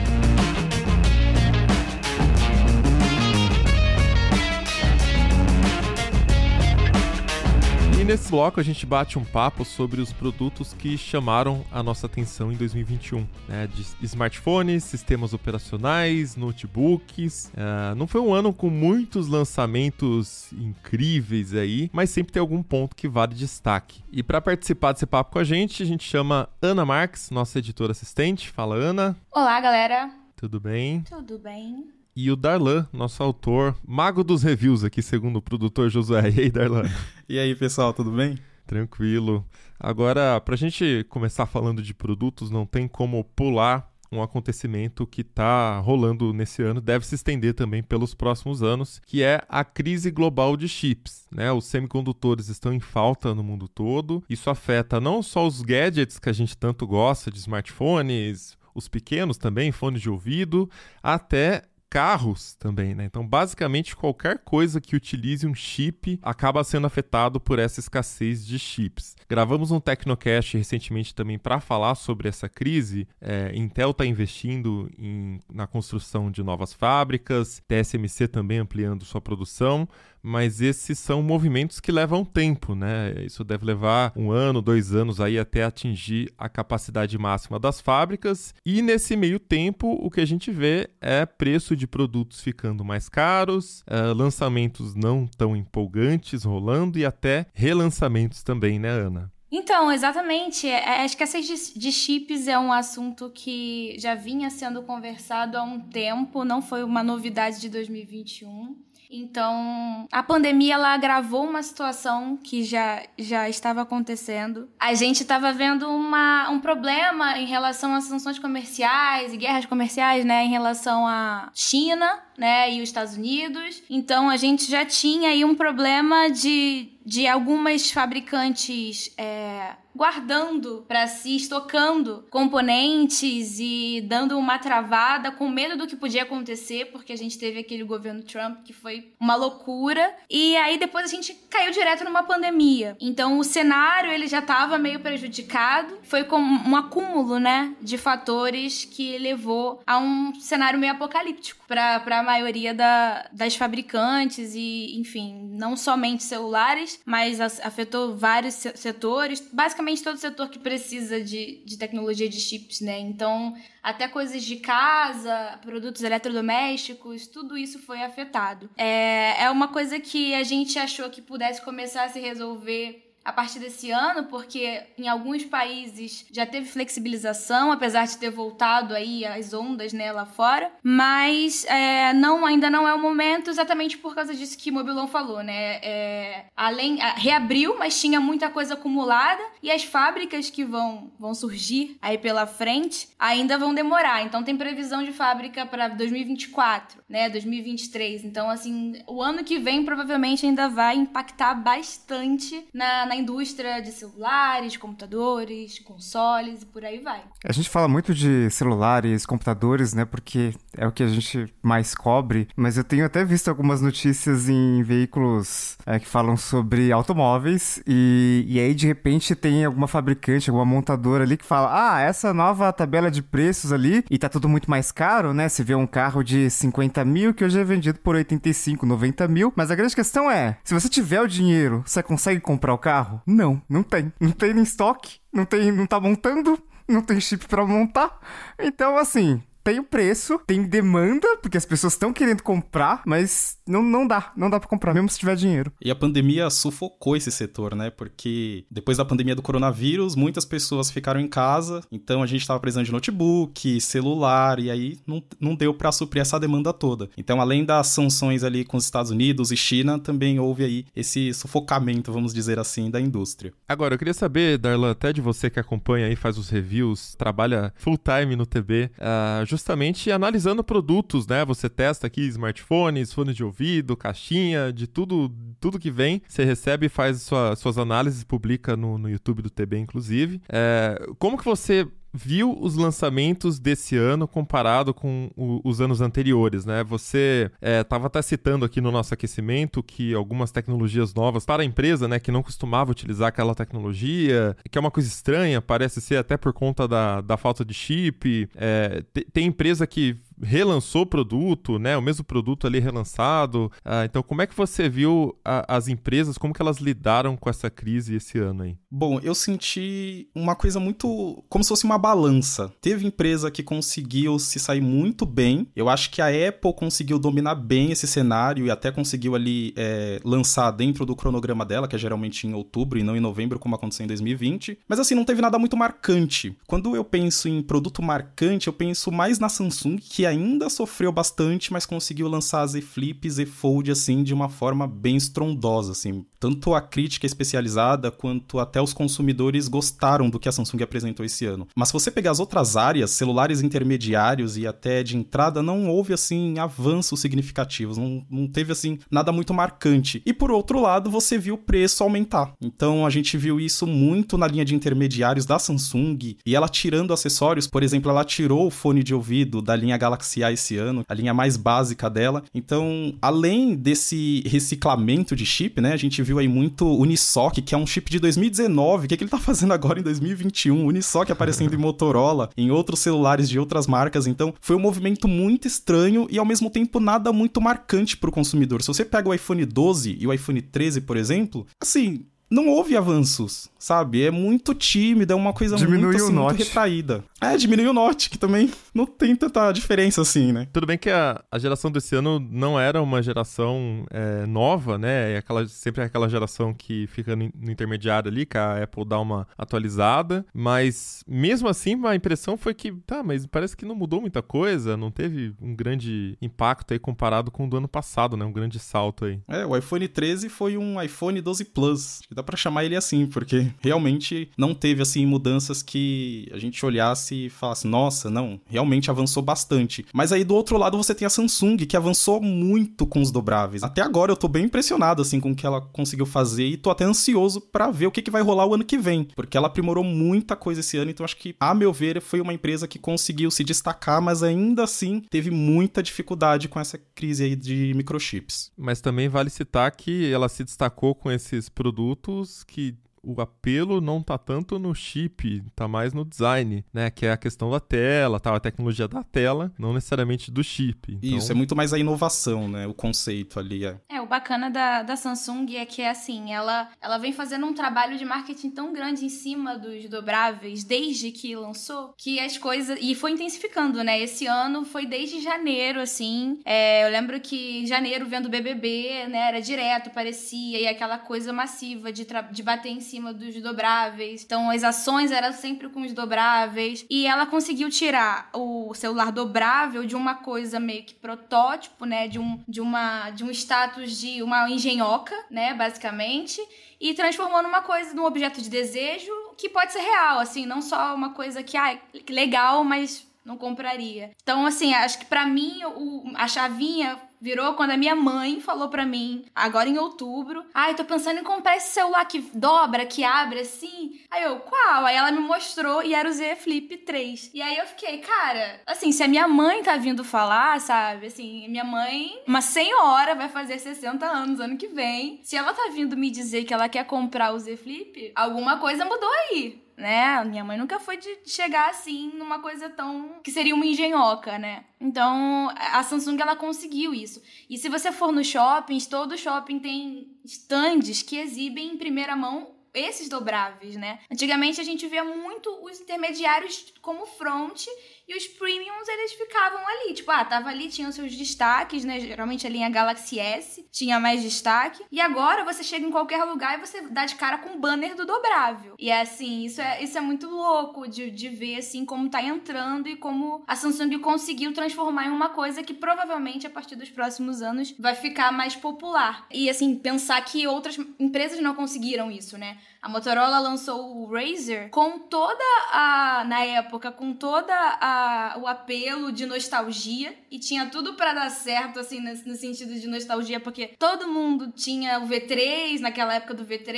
nesse bloco a gente bate um papo sobre os produtos que chamaram a nossa atenção em 2021, né? De smartphones, sistemas operacionais, notebooks. Uh, não foi um ano com muitos lançamentos incríveis aí, mas sempre tem algum ponto que vale destaque. E para participar desse papo com a gente, a gente chama Ana Marques, nossa editora assistente. Fala, Ana. Olá, galera. Tudo bem? Tudo bem e o Darlan, nosso autor, mago dos reviews aqui, segundo o produtor Josué. E aí, Darlan? e aí, pessoal, tudo bem? Tranquilo. Agora, para a gente começar falando de produtos, não tem como pular um acontecimento que está rolando nesse ano, deve se estender também pelos próximos anos, que é a crise global de chips. Né? Os semicondutores estão em falta no mundo todo. Isso afeta não só os gadgets que a gente tanto gosta, de smartphones, os pequenos também, fones de ouvido, até carros também, né? Então, basicamente, qualquer coisa que utilize um chip acaba sendo afetado por essa escassez de chips. Gravamos um Tecnocast recentemente também para falar sobre essa crise. É, Intel está investindo em, na construção de novas fábricas, TSMC também ampliando sua produção mas esses são movimentos que levam tempo, né? Isso deve levar um ano, dois anos aí até atingir a capacidade máxima das fábricas. E nesse meio tempo, o que a gente vê é preço de produtos ficando mais caros, uh, lançamentos não tão empolgantes rolando e até relançamentos também, né, Ana? Então, exatamente. É, é, a escassez de, de chips é um assunto que já vinha sendo conversado há um tempo, não foi uma novidade de 2021. Então, a pandemia ela agravou uma situação que já, já estava acontecendo. A gente estava vendo uma, um problema em relação às sanções comerciais e guerras comerciais, né, em relação à China, né, e os Estados Unidos. Então, a gente já tinha aí um problema de de algumas fabricantes é, guardando para si, estocando componentes e dando uma travada com medo do que podia acontecer, porque a gente teve aquele governo Trump que foi uma loucura. E aí depois a gente caiu direto numa pandemia. Então o cenário ele já estava meio prejudicado, foi como um acúmulo, né, de fatores que levou a um cenário meio apocalíptico para a maioria da, das fabricantes e, enfim, não somente celulares mas afetou vários setores, basicamente todo setor que precisa de, de tecnologia de chips, né? Então, até coisas de casa, produtos eletrodomésticos, tudo isso foi afetado. É, é uma coisa que a gente achou que pudesse começar a se resolver a partir desse ano, porque em alguns países já teve flexibilização, apesar de ter voltado aí as ondas né, lá fora, mas é, não, ainda não é o momento exatamente por causa disso que Mobilon falou, né? É, além, reabriu, mas tinha muita coisa acumulada e as fábricas que vão, vão surgir aí pela frente ainda vão demorar. Então tem previsão de fábrica para 2024, né? 2023. Então, assim, o ano que vem provavelmente ainda vai impactar bastante na, na indústria de celulares, computadores, consoles e por aí vai. A gente fala muito de celulares, computadores, né? Porque é o que a gente mais cobre, mas eu tenho até visto algumas notícias em veículos é, que falam sobre automóveis e, e aí de repente tem alguma fabricante, alguma montadora ali que fala: ah, essa nova tabela de preços ali e tá tudo muito mais caro, né? Você vê um carro de 50 mil que hoje é vendido por 85, 90 mil, mas a grande questão é: se você tiver o dinheiro, você consegue comprar o carro? carro? Não, não tem. Não tem em estoque, não tem, não tá montando, não tem chip para montar. Então assim, tem o preço, tem demanda, porque as pessoas estão querendo comprar, mas não, não dá, não dá para comprar, mesmo se tiver dinheiro. E a pandemia sufocou esse setor, né? Porque depois da pandemia do coronavírus, muitas pessoas ficaram em casa, então a gente estava precisando de notebook, celular, e aí não, não deu para suprir essa demanda toda. Então, além das sanções ali com os Estados Unidos e China, também houve aí esse sufocamento, vamos dizer assim, da indústria. Agora, eu queria saber, Darlan, até de você que acompanha aí, faz os reviews, trabalha full time no TB, uh, ah, justamente analisando produtos, né? Você testa aqui smartphones, fones de ouvido, caixinha, de tudo, tudo que vem. Você recebe e faz sua, suas análises, publica no, no YouTube do TB, inclusive. É, como que você viu os lançamentos desse ano comparado com o, os anos anteriores, né? Você estava é, até citando aqui no nosso aquecimento que algumas tecnologias novas para a empresa, né, que não costumava utilizar aquela tecnologia, que é uma coisa estranha, parece ser até por conta da, da falta de chip. É, tem empresa que relançou produto, né? O mesmo produto ali relançado. Ah, então, como é que você viu a, as empresas, como que elas lidaram com essa crise esse ano aí? Bom, eu senti uma coisa muito. como se fosse uma balança. Teve empresa que conseguiu se sair muito bem. Eu acho que a Apple conseguiu dominar bem esse cenário e até conseguiu ali é, lançar dentro do cronograma dela, que é geralmente em outubro e não em novembro, como aconteceu em 2020. Mas assim, não teve nada muito marcante. Quando eu penso em produto marcante, eu penso mais na Samsung, que ainda sofreu bastante, mas conseguiu lançar as e Flip, Z Fold assim de uma forma bem estrondosa, assim. Tanto a crítica especializada quanto até os consumidores gostaram do que a Samsung apresentou esse ano. Mas se você pegar as outras áreas, celulares intermediários e até de entrada, não houve assim avanços significativos, não, não teve assim nada muito marcante. E por outro lado, você viu o preço aumentar. Então a gente viu isso muito na linha de intermediários da Samsung e ela tirando acessórios, por exemplo, ela tirou o fone de ouvido da linha Galaxy Galaxy A esse ano, a linha mais básica dela. Então, além desse reciclamento de chip, né, a gente viu aí muito Unisoc, que é um chip de 2019. O que, é que ele tá fazendo agora em 2021? Unisoc aparecendo em Motorola, em outros celulares de outras marcas. Então, foi um movimento muito estranho e ao mesmo tempo nada muito marcante para o consumidor. Se você pega o iPhone 12 e o iPhone 13, por exemplo, assim, não houve avanços, sabe? É muito tímido, é uma coisa diminuiu muito, assim, o muito retraída. É, diminuiu o norte, que também não tem tanta diferença assim, né? Tudo bem que a, a geração desse ano não era uma geração é, nova, né? É aquela, sempre é aquela geração que fica no, no, intermediário ali, que a Apple dá uma atualizada, mas mesmo assim a impressão foi que, tá, mas parece que não mudou muita coisa, não teve um grande impacto aí comparado com o do ano passado, né? Um grande salto aí. É, o iPhone 13 foi um iPhone 12 Plus, que dá para chamar ele assim, porque realmente não teve assim mudanças que a gente olhasse e falasse, nossa, não, realmente avançou bastante. Mas aí do outro lado você tem a Samsung, que avançou muito com os dobráveis. Até agora eu tô bem impressionado assim com o que ela conseguiu fazer e tô até ansioso para ver o que, que vai rolar o ano que vem, porque ela aprimorou muita coisa esse ano, então acho que, a meu ver, foi uma empresa que conseguiu se destacar, mas ainda assim teve muita dificuldade com essa crise aí de microchips. Mas também vale citar que ela se destacou com esses produtos adultos que o apelo não tá tanto no chip, tá mais no design, né? Que é a questão da tela, tal, tá? a tecnologia da tela, não necessariamente do chip. Então... Isso, é muito mais a inovação, né? O conceito ali. É, é o bacana da, da Samsung é que é assim, ela, ela vem fazendo um trabalho de marketing tão grande em cima dos dobráveis desde que lançou, que as coisas. E foi intensificando, né? Esse ano foi desde janeiro, assim. É, eu lembro que em janeiro, vendo o BBB, né? Era direto, parecia, e aquela coisa massiva de, de bater em cima cima dos dobráveis. Então as ações eram sempre com os dobráveis. E ela conseguiu tirar o celular dobrável de uma coisa meio que protótipo, né? De um, de uma, de um status de uma engenhoca, né? Basicamente. E transformou numa coisa, num objeto de desejo que pode ser real, assim, não só uma coisa que, ah, é legal, mas não compraria. Então, assim, acho que para mim o, a chavinha virou quando a minha mãe falou para mim, agora em outubro, ai, ah, tô pensando em comprar esse celular que dobra, que abre assim. Aí eu, qual? Aí ela me mostrou e era o Z Flip 3. E aí eu fiquei, cara, assim, se a minha mãe tá vindo falar, sabe? Assim, minha mãe, uma senhora vai fazer 60 anos ano que vem. Se ela tá vindo me dizer que ela quer comprar o Z Flip, alguma coisa mudou aí né? Minha mãe nunca foi de chegar assim numa coisa tão que seria uma engenhoca, né? Então, a Samsung ela conseguiu isso. E se você for nos shoppings, todo shopping tem stands que exibem em primeira mão esses dobráveis, né? Antigamente a gente via muito os intermediários como front e os premiums eles ficavam ali. Tipo, ah, tava ali, tinham seus destaques, né? Geralmente a linha Galaxy S tinha mais destaque. E agora você chega em qualquer lugar e você dá de cara com o banner do dobrável. E é assim, isso é, isso é muito louco de, de ver, assim, como tá entrando e como a Samsung conseguiu transformar em uma coisa que provavelmente a partir dos próximos anos vai ficar mais popular. E assim, pensar que outras empresas não conseguiram isso, né? A Motorola lançou o Razer com toda a na época com toda a o apelo de nostalgia e tinha tudo para dar certo assim no, no, sentido de nostalgia, porque todo mundo tinha o V3 naquela época do V3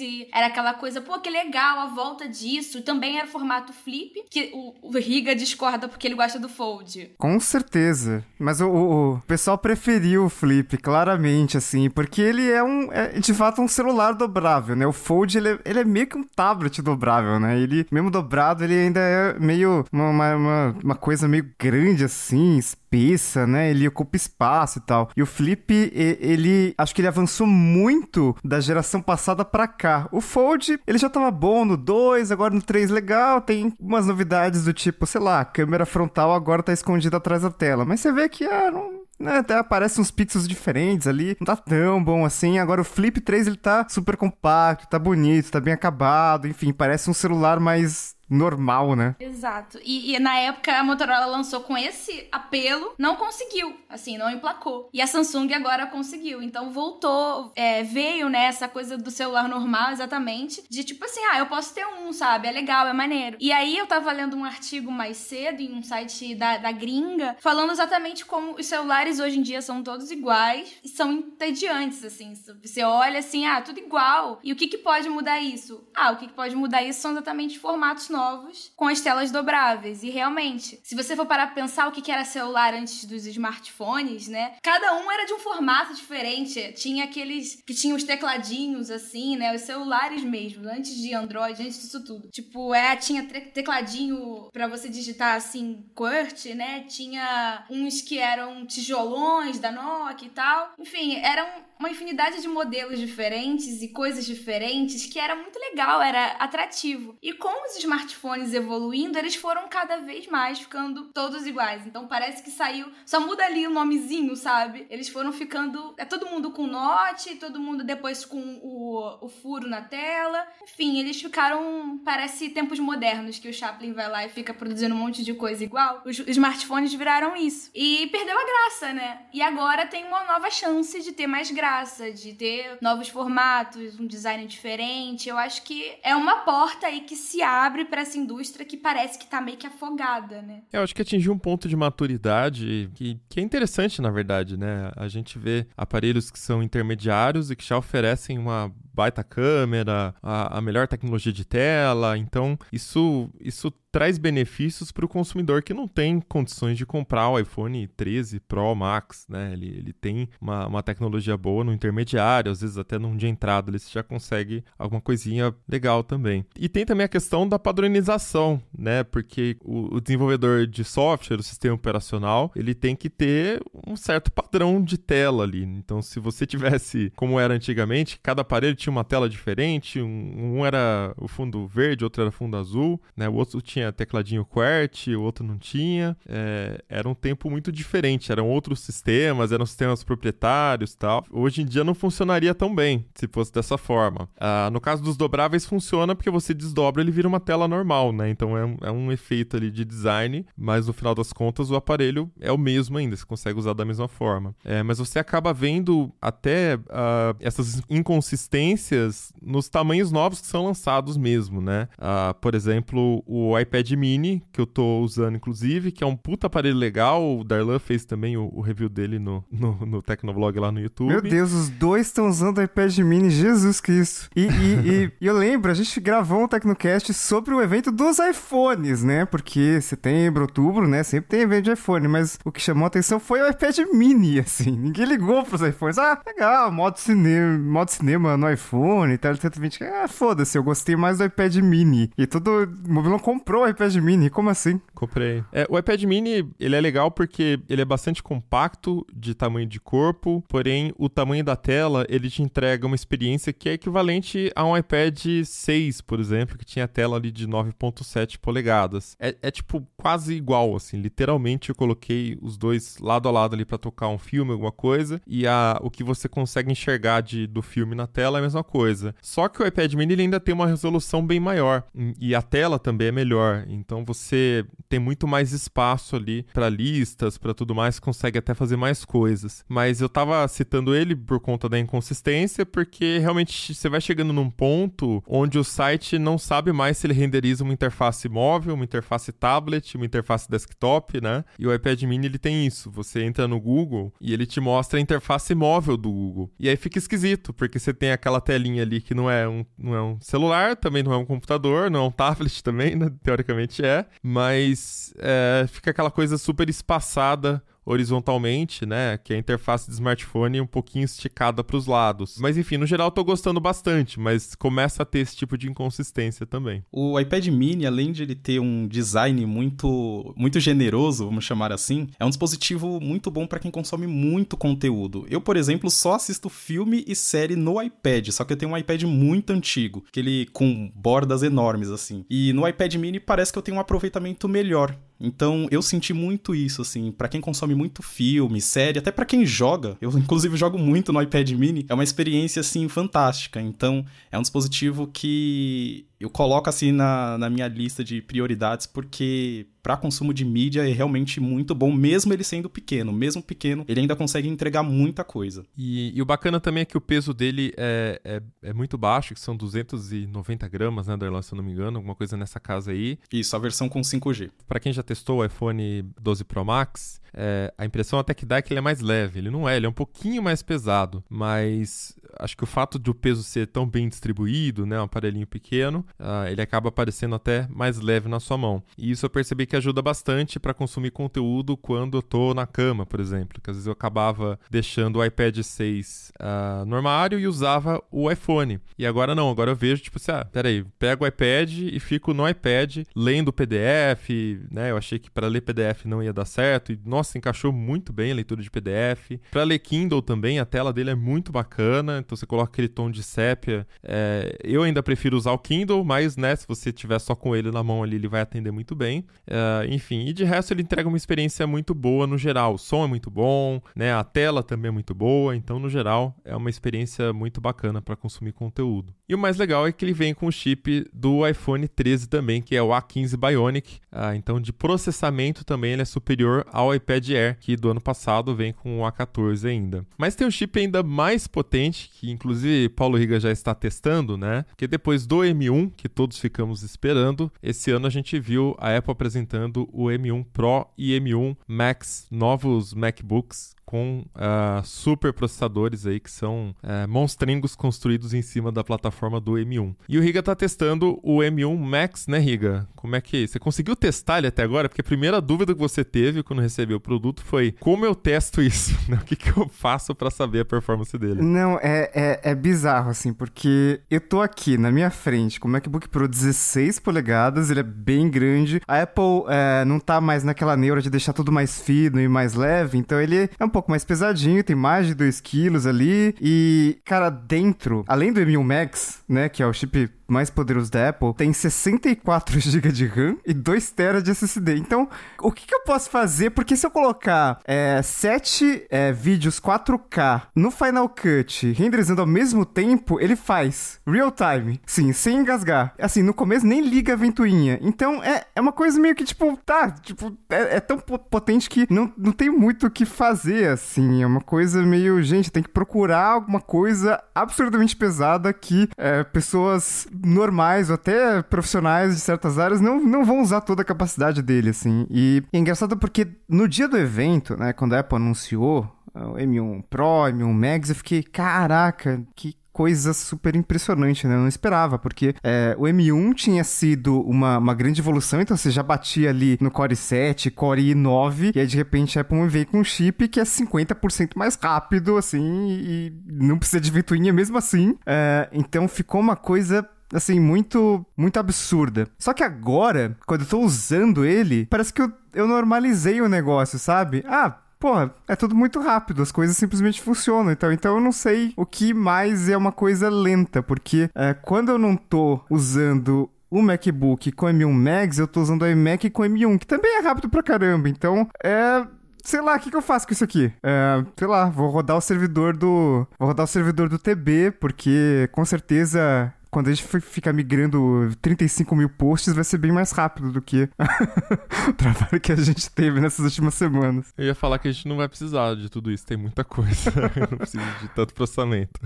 e era aquela coisa, pô, que legal a volta disso. Também era formato flip, que o, o Riga discorda porque ele gosta do fold. Com certeza. Mas o, o, o pessoal preferiu o flip claramente assim, porque ele é um é, de fato um celular dobrável, né? O fold Fold ele é, ele é meio que um tablet dobrável, né? Ele, mesmo dobrado, ele ainda é meio uma, uma, uma coisa meio grande assim, espessa, né? Ele ocupa espaço e tal. E o Flip, ele acho que ele avançou muito da geração passada para cá. O Fold, ele já tava bom no 2, agora no 3 legal, tem umas novidades do tipo, sei lá, câmera frontal agora tá escondida atrás da tela, mas você vê que ah, não né, até aparecem uns pixels diferentes ali, não tá tão bom assim. Agora o Flip 3 ele tá super compacto, tá bonito, tá bem acabado, enfim, parece um celular mais normal, né? Exato. E, e, na época a Motorola lançou com esse apelo, não conseguiu, assim, não emplacou. E a Samsung agora conseguiu. Então voltou, é, veio, né, essa coisa do celular normal, exatamente, de tipo assim, ah, eu posso ter um, sabe? É legal, é maneiro. E aí eu tava lendo um artigo mais cedo em um site da, da gringa, falando exatamente como os celulares hoje em dia são todos iguais e são entediantes, assim. Você olha assim, ah, tudo igual. E o que que pode mudar isso? Ah, o que que pode mudar isso são exatamente formatos novos novos com as telas dobráveis. E realmente, se você for parar pra pensar o que era celular antes dos smartphones, né? Cada um era de um formato diferente. Tinha aqueles que tinham os tecladinhos, assim, né? Os celulares mesmo, antes de Android, antes disso tudo. Tipo, é, tinha tecladinho para você digitar, assim, qwert né? Tinha uns que eram tijolões da Nokia e tal. Enfim, eram uma infinidade de modelos diferentes e coisas diferentes que era muito legal, era atrativo. E com os smartphones smartphones evoluindo, eles foram cada vez mais ficando todos iguais. Então parece que saiu, só muda ali o nomezinho, sabe? Eles foram ficando, é todo mundo com note, todo mundo depois com o, o furo na tela. Enfim, eles ficaram, parece tempos modernos que o Chaplin vai lá e fica produzindo um monte de coisa igual. Os smartphones viraram isso. E perdeu a graça, né? E agora tem uma nova chance de ter mais graça, de ter novos formatos, um design diferente. Eu acho que é uma porta aí que se abre para para essa indústria que parece que está meio que afogada, né? Eu acho que atingiu um ponto de maturidade que, que é interessante, na verdade, né? A gente vê aparelhos que são intermediários e que já oferecem uma baita câmera, a, a melhor tecnologia de tela, então isso, isso traz benefícios para o consumidor que não tem condições de comprar o iPhone 13 Pro Max, né? Ele, ele tem uma, uma tecnologia boa no intermediário, às vezes até num de entrada ele já consegue alguma coisinha legal também. E tem também a questão da padronização, né? Porque o, o desenvolvedor de software, o sistema operacional, ele tem que ter um certo padrão de tela ali. Então, se você tivesse como era antigamente, cada aparelho tinha uma tela diferente, um, um era o fundo verde, outro era fundo azul, né? O outro tinha tinha tecladinho QWERT, o outro não tinha. É, era um tempo muito diferente, eram outros sistemas, eram sistemas proprietários tal. Hoje em dia não funcionaria tão bem se fosse dessa forma. Ah, no caso dos dobráveis, funciona porque você desdobra ele vira uma tela normal, né? Então é, é um efeito ali de design, mas no final das contas o aparelho é o mesmo ainda, você consegue usar da mesma forma. É, mas você acaba vendo até uh, essas inconsistências nos tamanhos novos que são lançados mesmo, né? Uh, por exemplo, o iPad iPad mini, que eu tô usando inclusive, que é um puta aparelho legal. O Darlan fez também o, o review dele no, no, no, Tecnoblog lá no YouTube. Meu Deus, os dois estão usando o iPad mini, Jesus Cristo. E, e, e eu lembro, a gente gravou um Tecnocast sobre o evento dos iPhones, né? Porque setembro, outubro, né? Sempre tem evento de iPhone, mas o que chamou a atenção foi o iPad mini, assim. Ninguém ligou pros iPhones. Ah, legal, modo cinema, modo cinema no iPhone e tal, 120. Ah, foda-se, eu gostei mais do iPad mini. E todo o Mobilon comprou comprou o iPad mini? Como assim? Comprei. É, o iPad mini, ele é legal porque ele é bastante compacto de tamanho de corpo, porém o tamanho da tela, ele te entrega uma experiência que é equivalente a um iPad 6, por exemplo, que tinha a tela ali de 9.7 polegadas. É, é, tipo quase igual, assim, literalmente eu coloquei os dois lado a lado ali para tocar um filme, alguma coisa, e a, o que você consegue enxergar de, do filme na tela é a mesma coisa. Só que o iPad mini ele ainda tem uma resolução bem maior e a tela também é melhor maior, então você tem muito mais espaço ali para listas, para tudo mais, consegue até fazer mais coisas. Mas eu tava citando ele por conta da inconsistência, porque realmente você vai chegando num ponto onde o site não sabe mais se ele renderiza uma interface móvel, uma interface tablet, uma interface desktop, né? E o iPad mini ele tem isso. Você entra no Google e ele te mostra a interface móvel do Google. E aí fica esquisito, porque você tem aquela telinha ali que não é um, não é um celular, também não é um computador, não é um tablet também, né? teoricamente é, mas é, fica aquela coisa super espaçada horizontalmente, né? Que é a interface de smartphone é um pouquinho esticada para os lados. Mas enfim, no geral eu gostando bastante, mas começa a ter esse tipo de inconsistência também. O iPad mini, além de ele ter um design muito muito generoso, vamos chamar assim, é um dispositivo muito bom para quem consome muito conteúdo. Eu, por exemplo, só assisto filme e série no iPad, só que eu tenho um iPad muito antigo, que ele com bordas enormes assim. E no iPad mini parece que eu tenho um aproveitamento melhor. Então, eu senti muito isso assim, para quem consome consome muito filme, série, até para quem joga. Eu inclusive jogo muito no iPad mini. É uma experiência assim fantástica. Então, é um dispositivo que eu coloco assim na, na minha lista de prioridades, porque para consumo de mídia é realmente muito bom, mesmo ele sendo pequeno. Mesmo pequeno, ele ainda consegue entregar muita coisa. E, e o bacana também é que o peso dele é, é, é muito baixo, que são 290 gramas, né, Darlan, se eu não me engano, alguma coisa nessa casa aí. Isso, a versão com 5G. Para quem já testou o iPhone 12 Pro Max, é, a impressão até que dá é que ele é mais leve. Ele não é, ele é um pouquinho mais pesado, mas acho que o fato de o peso ser tão bem distribuído, né, um aparelhinho pequeno, uh, ele acaba parecendo até mais leve na sua mão. E isso eu percebi que ajuda bastante para consumir conteúdo quando eu tô na cama, por exemplo, que às vezes eu acabava deixando o iPad 6 uh, ah, no armário e usava o iPhone. E agora não, agora eu vejo, tipo assim, ah, peraí, pego o iPad e fico no iPad lendo PDF, né? Eu achei que para ler PDF não ia dar certo, e nossa, encaixou muito bem a leitura de PDF. Para ler Kindle também, a tela dele é muito bacana, então você coloca aquele tom de sépia. É, eu ainda prefiro usar o Kindle, mas né, se você tiver só com ele na mão ali, ele vai atender muito bem. Uh, enfim, e de resto ele entrega uma experiência muito boa no geral. O som é muito bom, né? A tela também é muito boa, então no geral é uma experiência muito bacana para consumir conteúdo. E o mais legal é que ele vem com o chip do iPhone 13 também, que é o A15 Bionic. Uh, então de processamento também ele é superior ao iPad Air, que do ano passado vem com o A14 ainda. Mas tem um chip ainda mais potente, que inclusive Paulo Riga já está testando, né? Que é depois do M1 que todos ficamos esperando. Esse ano a gente viu a Apple apresentando o M1 Pro e M1 Max, novos MacBooks com uh, ah, super processadores aí que são uh, construídos em cima da plataforma do M1. E o Riga tá testando o M1 Max, né, Riga? Como é que é? Você conseguiu testar ele até agora? Porque a primeira dúvida que você teve quando recebeu o produto foi como eu testo isso? o que, que eu faço para saber a performance dele? Não, é, é, é, bizarro, assim, porque eu tô aqui na minha frente com o MacBook Pro 16 polegadas, ele é bem grande. A Apple é, não tá mais naquela neura de deixar tudo mais fino e mais leve, então ele é um pouco pouco mais pesadinho, tem mais de 2 quilos ali. E, cara, dentro, além do M1 Max, né, que é o chip mais poderoso da Apple, tem 64 GB de RAM e 2 TB de SSD. Então, o que, que, eu posso fazer? Porque se eu colocar é, 7 é, vídeos 4K no Final Cut, renderizando ao mesmo tempo, ele faz real time. Sim, sem engasgar. Assim, no começo nem liga a ventoinha. Então, é, é uma coisa meio que, tipo, tá, tipo, é, é tão potente que não, não tem muito o que fazer, assim. É uma coisa meio, gente, tem que procurar alguma coisa absurdamente pesada que é, pessoas normais ou até profissionais de certas áreas não, não vão usar toda a capacidade dele, assim. E é engraçado porque no dia do evento, né, quando a Apple anunciou ah, o M1 Pro, M1 Max, eu fiquei, caraca, que coisa super impressionante, né? Eu não esperava, porque é, o M1 tinha sido uma, uma grande evolução, então você já batia ali no Core 7, Core 9, e aí de repente a Apple veio com um chip que é 50% mais rápido, assim, e não precisa de ventoinha mesmo assim. É, então ficou uma coisa assim, muito, muito absurda. Só que agora, quando eu tô usando ele, parece que eu, eu normalizei o negócio, sabe? Ah, porra, é tudo muito rápido, as coisas simplesmente funcionam. Então, então eu não sei o que mais é uma coisa lenta, porque é, quando eu não tô usando o MacBook com M1 Max, eu tô usando o iMac com M1, que também é rápido pra caramba. Então, é. Sei lá, o que, que eu faço com isso aqui? É, sei lá, vou rodar o servidor do. Vou rodar o servidor do TB, porque com certeza quando a gente ficar migrando 35 mil posts, vai ser bem mais rápido do que o trabalho que a gente teve nessas últimas semanas. Eu ia falar que a gente não vai precisar de tudo isso, tem muita coisa. Eu não preciso de tanto processamento.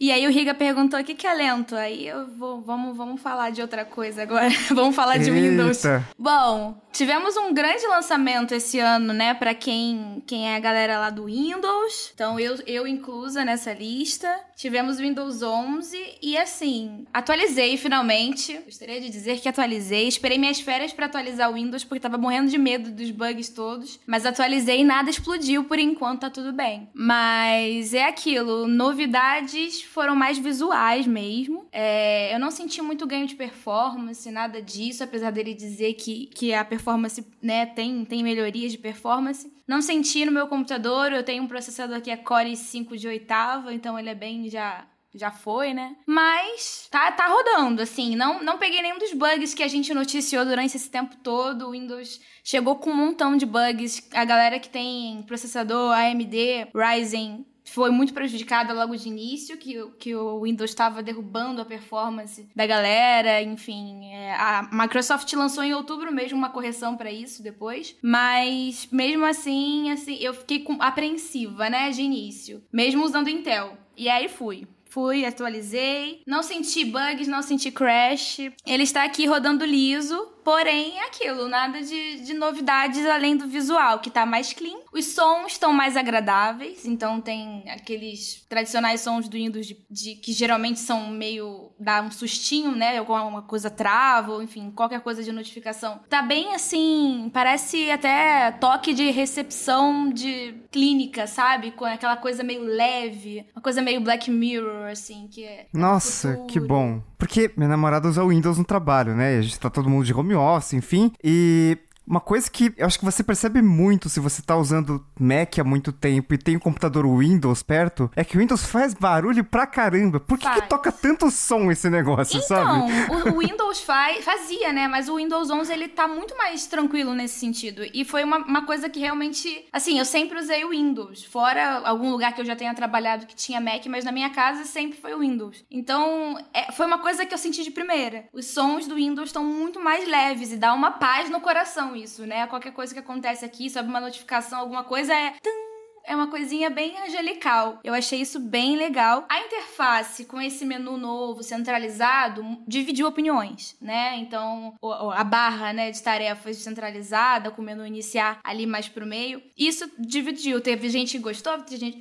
E aí o Riga perguntou o que, que é lento. Aí eu vou, vamos, vamos falar de outra coisa agora. vamos falar de Eita. Windows. Bom, tivemos um grande lançamento esse ano, né? Para quem, quem é a galera lá do Windows. Então eu, eu inclusa nessa lista. Tivemos Windows 11 e assim, atualizei finalmente. Gostaria de dizer que atualizei. Esperei minhas férias para atualizar o Windows porque tava morrendo de medo dos bugs todos, mas atualizei e nada explodiu por enquanto, tá tudo bem. Mas é aquilo, novidades foram mais visuais mesmo. É, eu não senti muito ganho de performance, nada disso, apesar dele dizer que, que a performance, né, tem, tem melhorias de performance. Não senti no meu computador, eu tenho um processador que é Core 5 de oitava, então ele é bem já já foi, né? Mas tá, tá rodando, assim. Não, não peguei nenhum dos bugs que a gente noticiou durante esse tempo todo. O Windows chegou com um montão de bugs. A galera que tem processador AMD Ryzen foi muito prejudicada logo de início, que, que o Windows estava derrubando a performance da galera, enfim. É, a Microsoft lançou em outubro mesmo uma correção para isso depois, mas mesmo assim, assim, eu fiquei com, apreensiva, né, de início, mesmo usando Intel. E aí fui. Fui, atualizei, não senti bugs, não senti crash. Ele está aqui rodando liso, Porém, é aquilo, nada de, de novidades além do visual, que tá mais clean. Os sons estão mais agradáveis, então tem aqueles tradicionais sons do Windows de, de, que geralmente são meio. dá um sustinho, né? Alguma coisa trava, enfim, qualquer coisa de notificação. Tá bem assim, parece até toque de recepção de clínica, sabe? Com aquela coisa meio leve, uma coisa meio Black Mirror, assim, que é. Nossa, futuro. que bom. Porque minha namorada usa o Windows no trabalho, né? A gente tá todo mundo de home office, enfim. E uma coisa que eu acho que você percebe muito se você está usando Mac há muito tempo e tem um computador Windows perto, é que o Windows faz barulho pra caramba. Por que, que toca tanto som esse negócio, então, sabe? Então, o, o Windows faz, fazia, né? Mas o Windows 11, ele tá muito mais tranquilo nesse sentido. E foi uma, uma coisa que realmente... Assim, eu sempre usei o Windows. Fora algum lugar que eu já tenha trabalhado que tinha Mac, mas na minha casa sempre foi o Windows. Então, é, foi uma coisa que eu senti de primeira. Os sons do Windows estão muito mais leves e dá uma paz no coração isso, né? Qualquer coisa que acontece aqui, sobe uma notificação, alguma coisa é. Tum! é uma coisinha bem angelical. Eu achei isso bem legal. A interface com esse menu novo, centralizado, dividiu opiniões, né? Então, a barra né, de tarefas centralizada, com o menu iniciar ali mais pro meio, isso dividiu. Teve gente que gostou,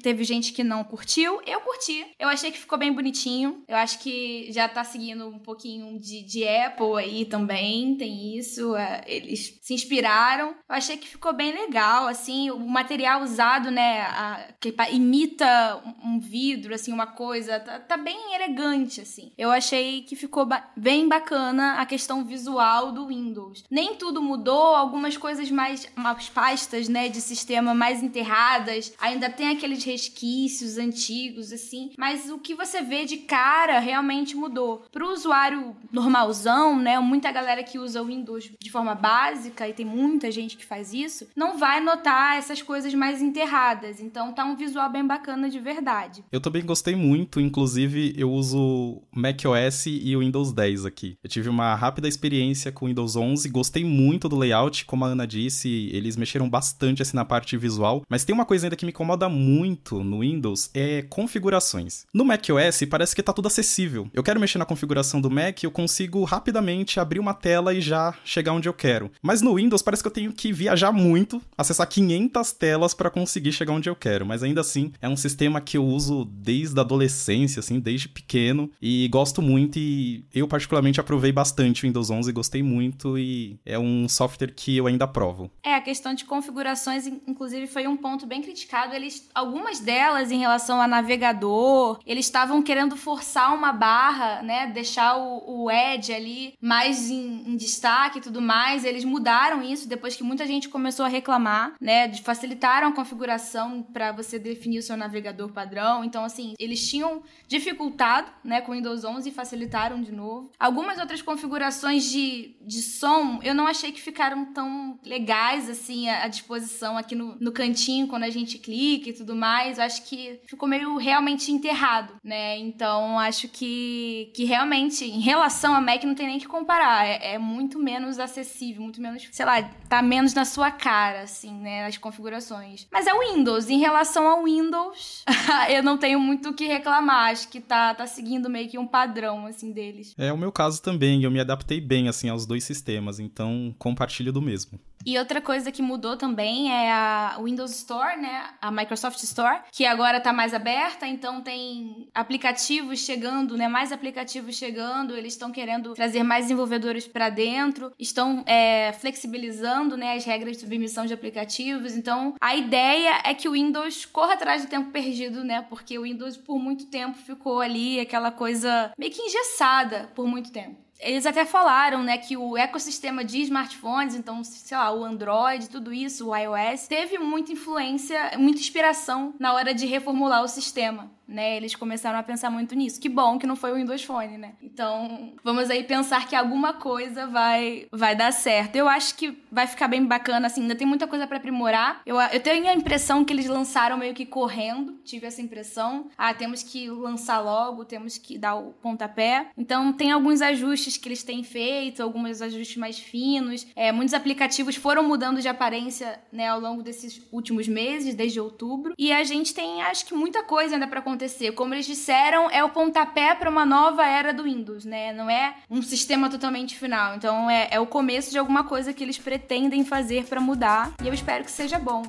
teve gente que não curtiu. Eu curti. Eu achei que ficou bem bonitinho. Eu acho que já tá seguindo um pouquinho de, de Apple aí também, tem isso. É, eles se inspiraram. Eu achei que ficou bem legal, assim. O material usado, né? Né, a, que imita um vidro, assim, uma coisa, tá, tá bem elegante, assim. Eu achei que ficou ba bem bacana a questão visual do Windows. Nem tudo mudou, algumas coisas mais, umas pastas, né, de sistema mais enterradas, ainda tem aqueles resquícios antigos, assim, mas o que você vê de cara realmente mudou. Pro usuário normalzão, né, muita galera que usa o Windows de forma básica, e tem muita gente que faz isso, não vai notar essas coisas mais enterradas então tá um visual bem bacana de verdade. Eu também gostei muito, inclusive eu uso macOS e o Windows 10 aqui. Eu tive uma rápida experiência com o Windows 11, gostei muito do layout, como a Ana disse, eles mexeram bastante assim na parte visual, mas tem uma coisa ainda que me incomoda muito no Windows, é configurações. No macOS parece que tá tudo acessível. Eu quero mexer na configuração do Mac, eu consigo rapidamente abrir uma tela e já chegar onde eu quero. Mas no Windows parece que eu tenho que viajar muito, acessar 500 telas para conseguir chegar onde eu quero, mas ainda assim é um sistema que eu uso desde a adolescência, assim, desde pequeno e gosto muito e eu particularmente aprovei bastante o Windows 11, gostei muito e é um software que eu ainda aprovo. É, a questão de configurações inclusive foi um ponto bem criticado, eles algumas delas em relação a navegador, eles estavam querendo forçar uma barra, né, deixar o, o Edge ali mais em, em destaque e tudo mais, eles mudaram isso depois que muita gente começou a reclamar, né, de facilitaram a configuração atualização para você definir o seu navegador padrão. Então, assim, eles tinham dificultado, né, com o Windows 11 e facilitaram de novo. Algumas outras configurações de, de som eu não achei que ficaram tão legais, assim, à disposição aqui no, no cantinho, quando a gente clica e tudo mais. Eu acho que ficou meio realmente enterrado, né? Então, acho que, que realmente, em relação a Mac, não tem nem que comparar. É, é muito menos acessível, muito menos, sei lá, tá menos na sua cara, assim, né, as configurações. Mas é o Windows. Windows, em relação ao Windows, eu não tenho muito o que reclamar. Acho que tá, tá seguindo meio que um padrão, assim, deles. É o meu caso também. Eu me adaptei bem, assim, aos dois sistemas. Então, compartilho do mesmo. E outra coisa que mudou também é a Windows Store, né? A Microsoft Store, que agora tá mais aberta, então tem aplicativos chegando, né? Mais aplicativos chegando, eles estão querendo trazer mais desenvolvedores para dentro, estão é, flexibilizando, né? As regras de submissão de aplicativos. Então, a ideia é que o Windows corra atrás do tempo perdido, né? Porque o Windows por muito tempo ficou ali aquela coisa meio que engessada por muito tempo eles até falaram, né, que o ecossistema de smartphones, então, sei lá, o Android, tudo isso, o iOS, teve muita influência, muita inspiração na hora de reformular o sistema, né? Eles começaram a pensar muito nisso. Que bom que não foi o Windows Phone, né? Então, vamos aí pensar que alguma coisa vai vai dar certo. Eu acho que vai ficar bem bacana, assim, ainda tem muita coisa para aprimorar. Eu, eu tenho a impressão que eles lançaram meio que correndo, tive essa impressão. Ah, temos que lançar logo, temos que dar o pontapé. Então, tem alguns ajustes ajustes que eles têm feito, alguns ajustes mais finos. É, muitos aplicativos foram mudando de aparência né, ao longo desses últimos meses, desde outubro. E a gente tem, acho que, muita coisa ainda para acontecer. Como eles disseram, é o pontapé para uma nova era do Windows, né? Não é um sistema totalmente final. Então é, é o começo de alguma coisa que eles pretendem fazer para mudar. E eu espero que seja bom.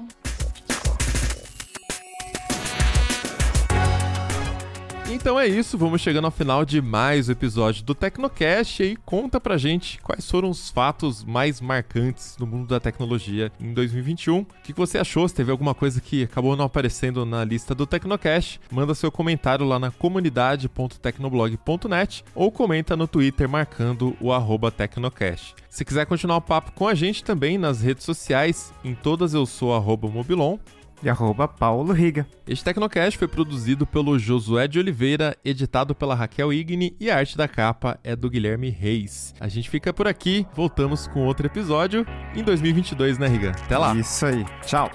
Então é isso, vamos chegando ao final de mais um episódio do Tecnocast e conta pra gente quais foram os fatos mais marcantes no mundo da tecnologia em 2021. O que você achou? Se teve alguma coisa que acabou não aparecendo na lista do Tecnocast, manda seu comentário lá na comunidade.tecnoblog.net ou comenta no Twitter marcando o arroba Tecnocast. Se quiser continuar o papo com a gente também nas redes sociais, em todas eu sou arroba Mobilon e arroba Paulo Riga. Este Tecnocast foi produzido pelo Josué de Oliveira, editado pela Raquel Igni e a arte da capa é do Guilherme Reis. A gente fica por aqui, voltamos com outro episódio em 2022, né, Riga? Até lá! Isso aí, tchau!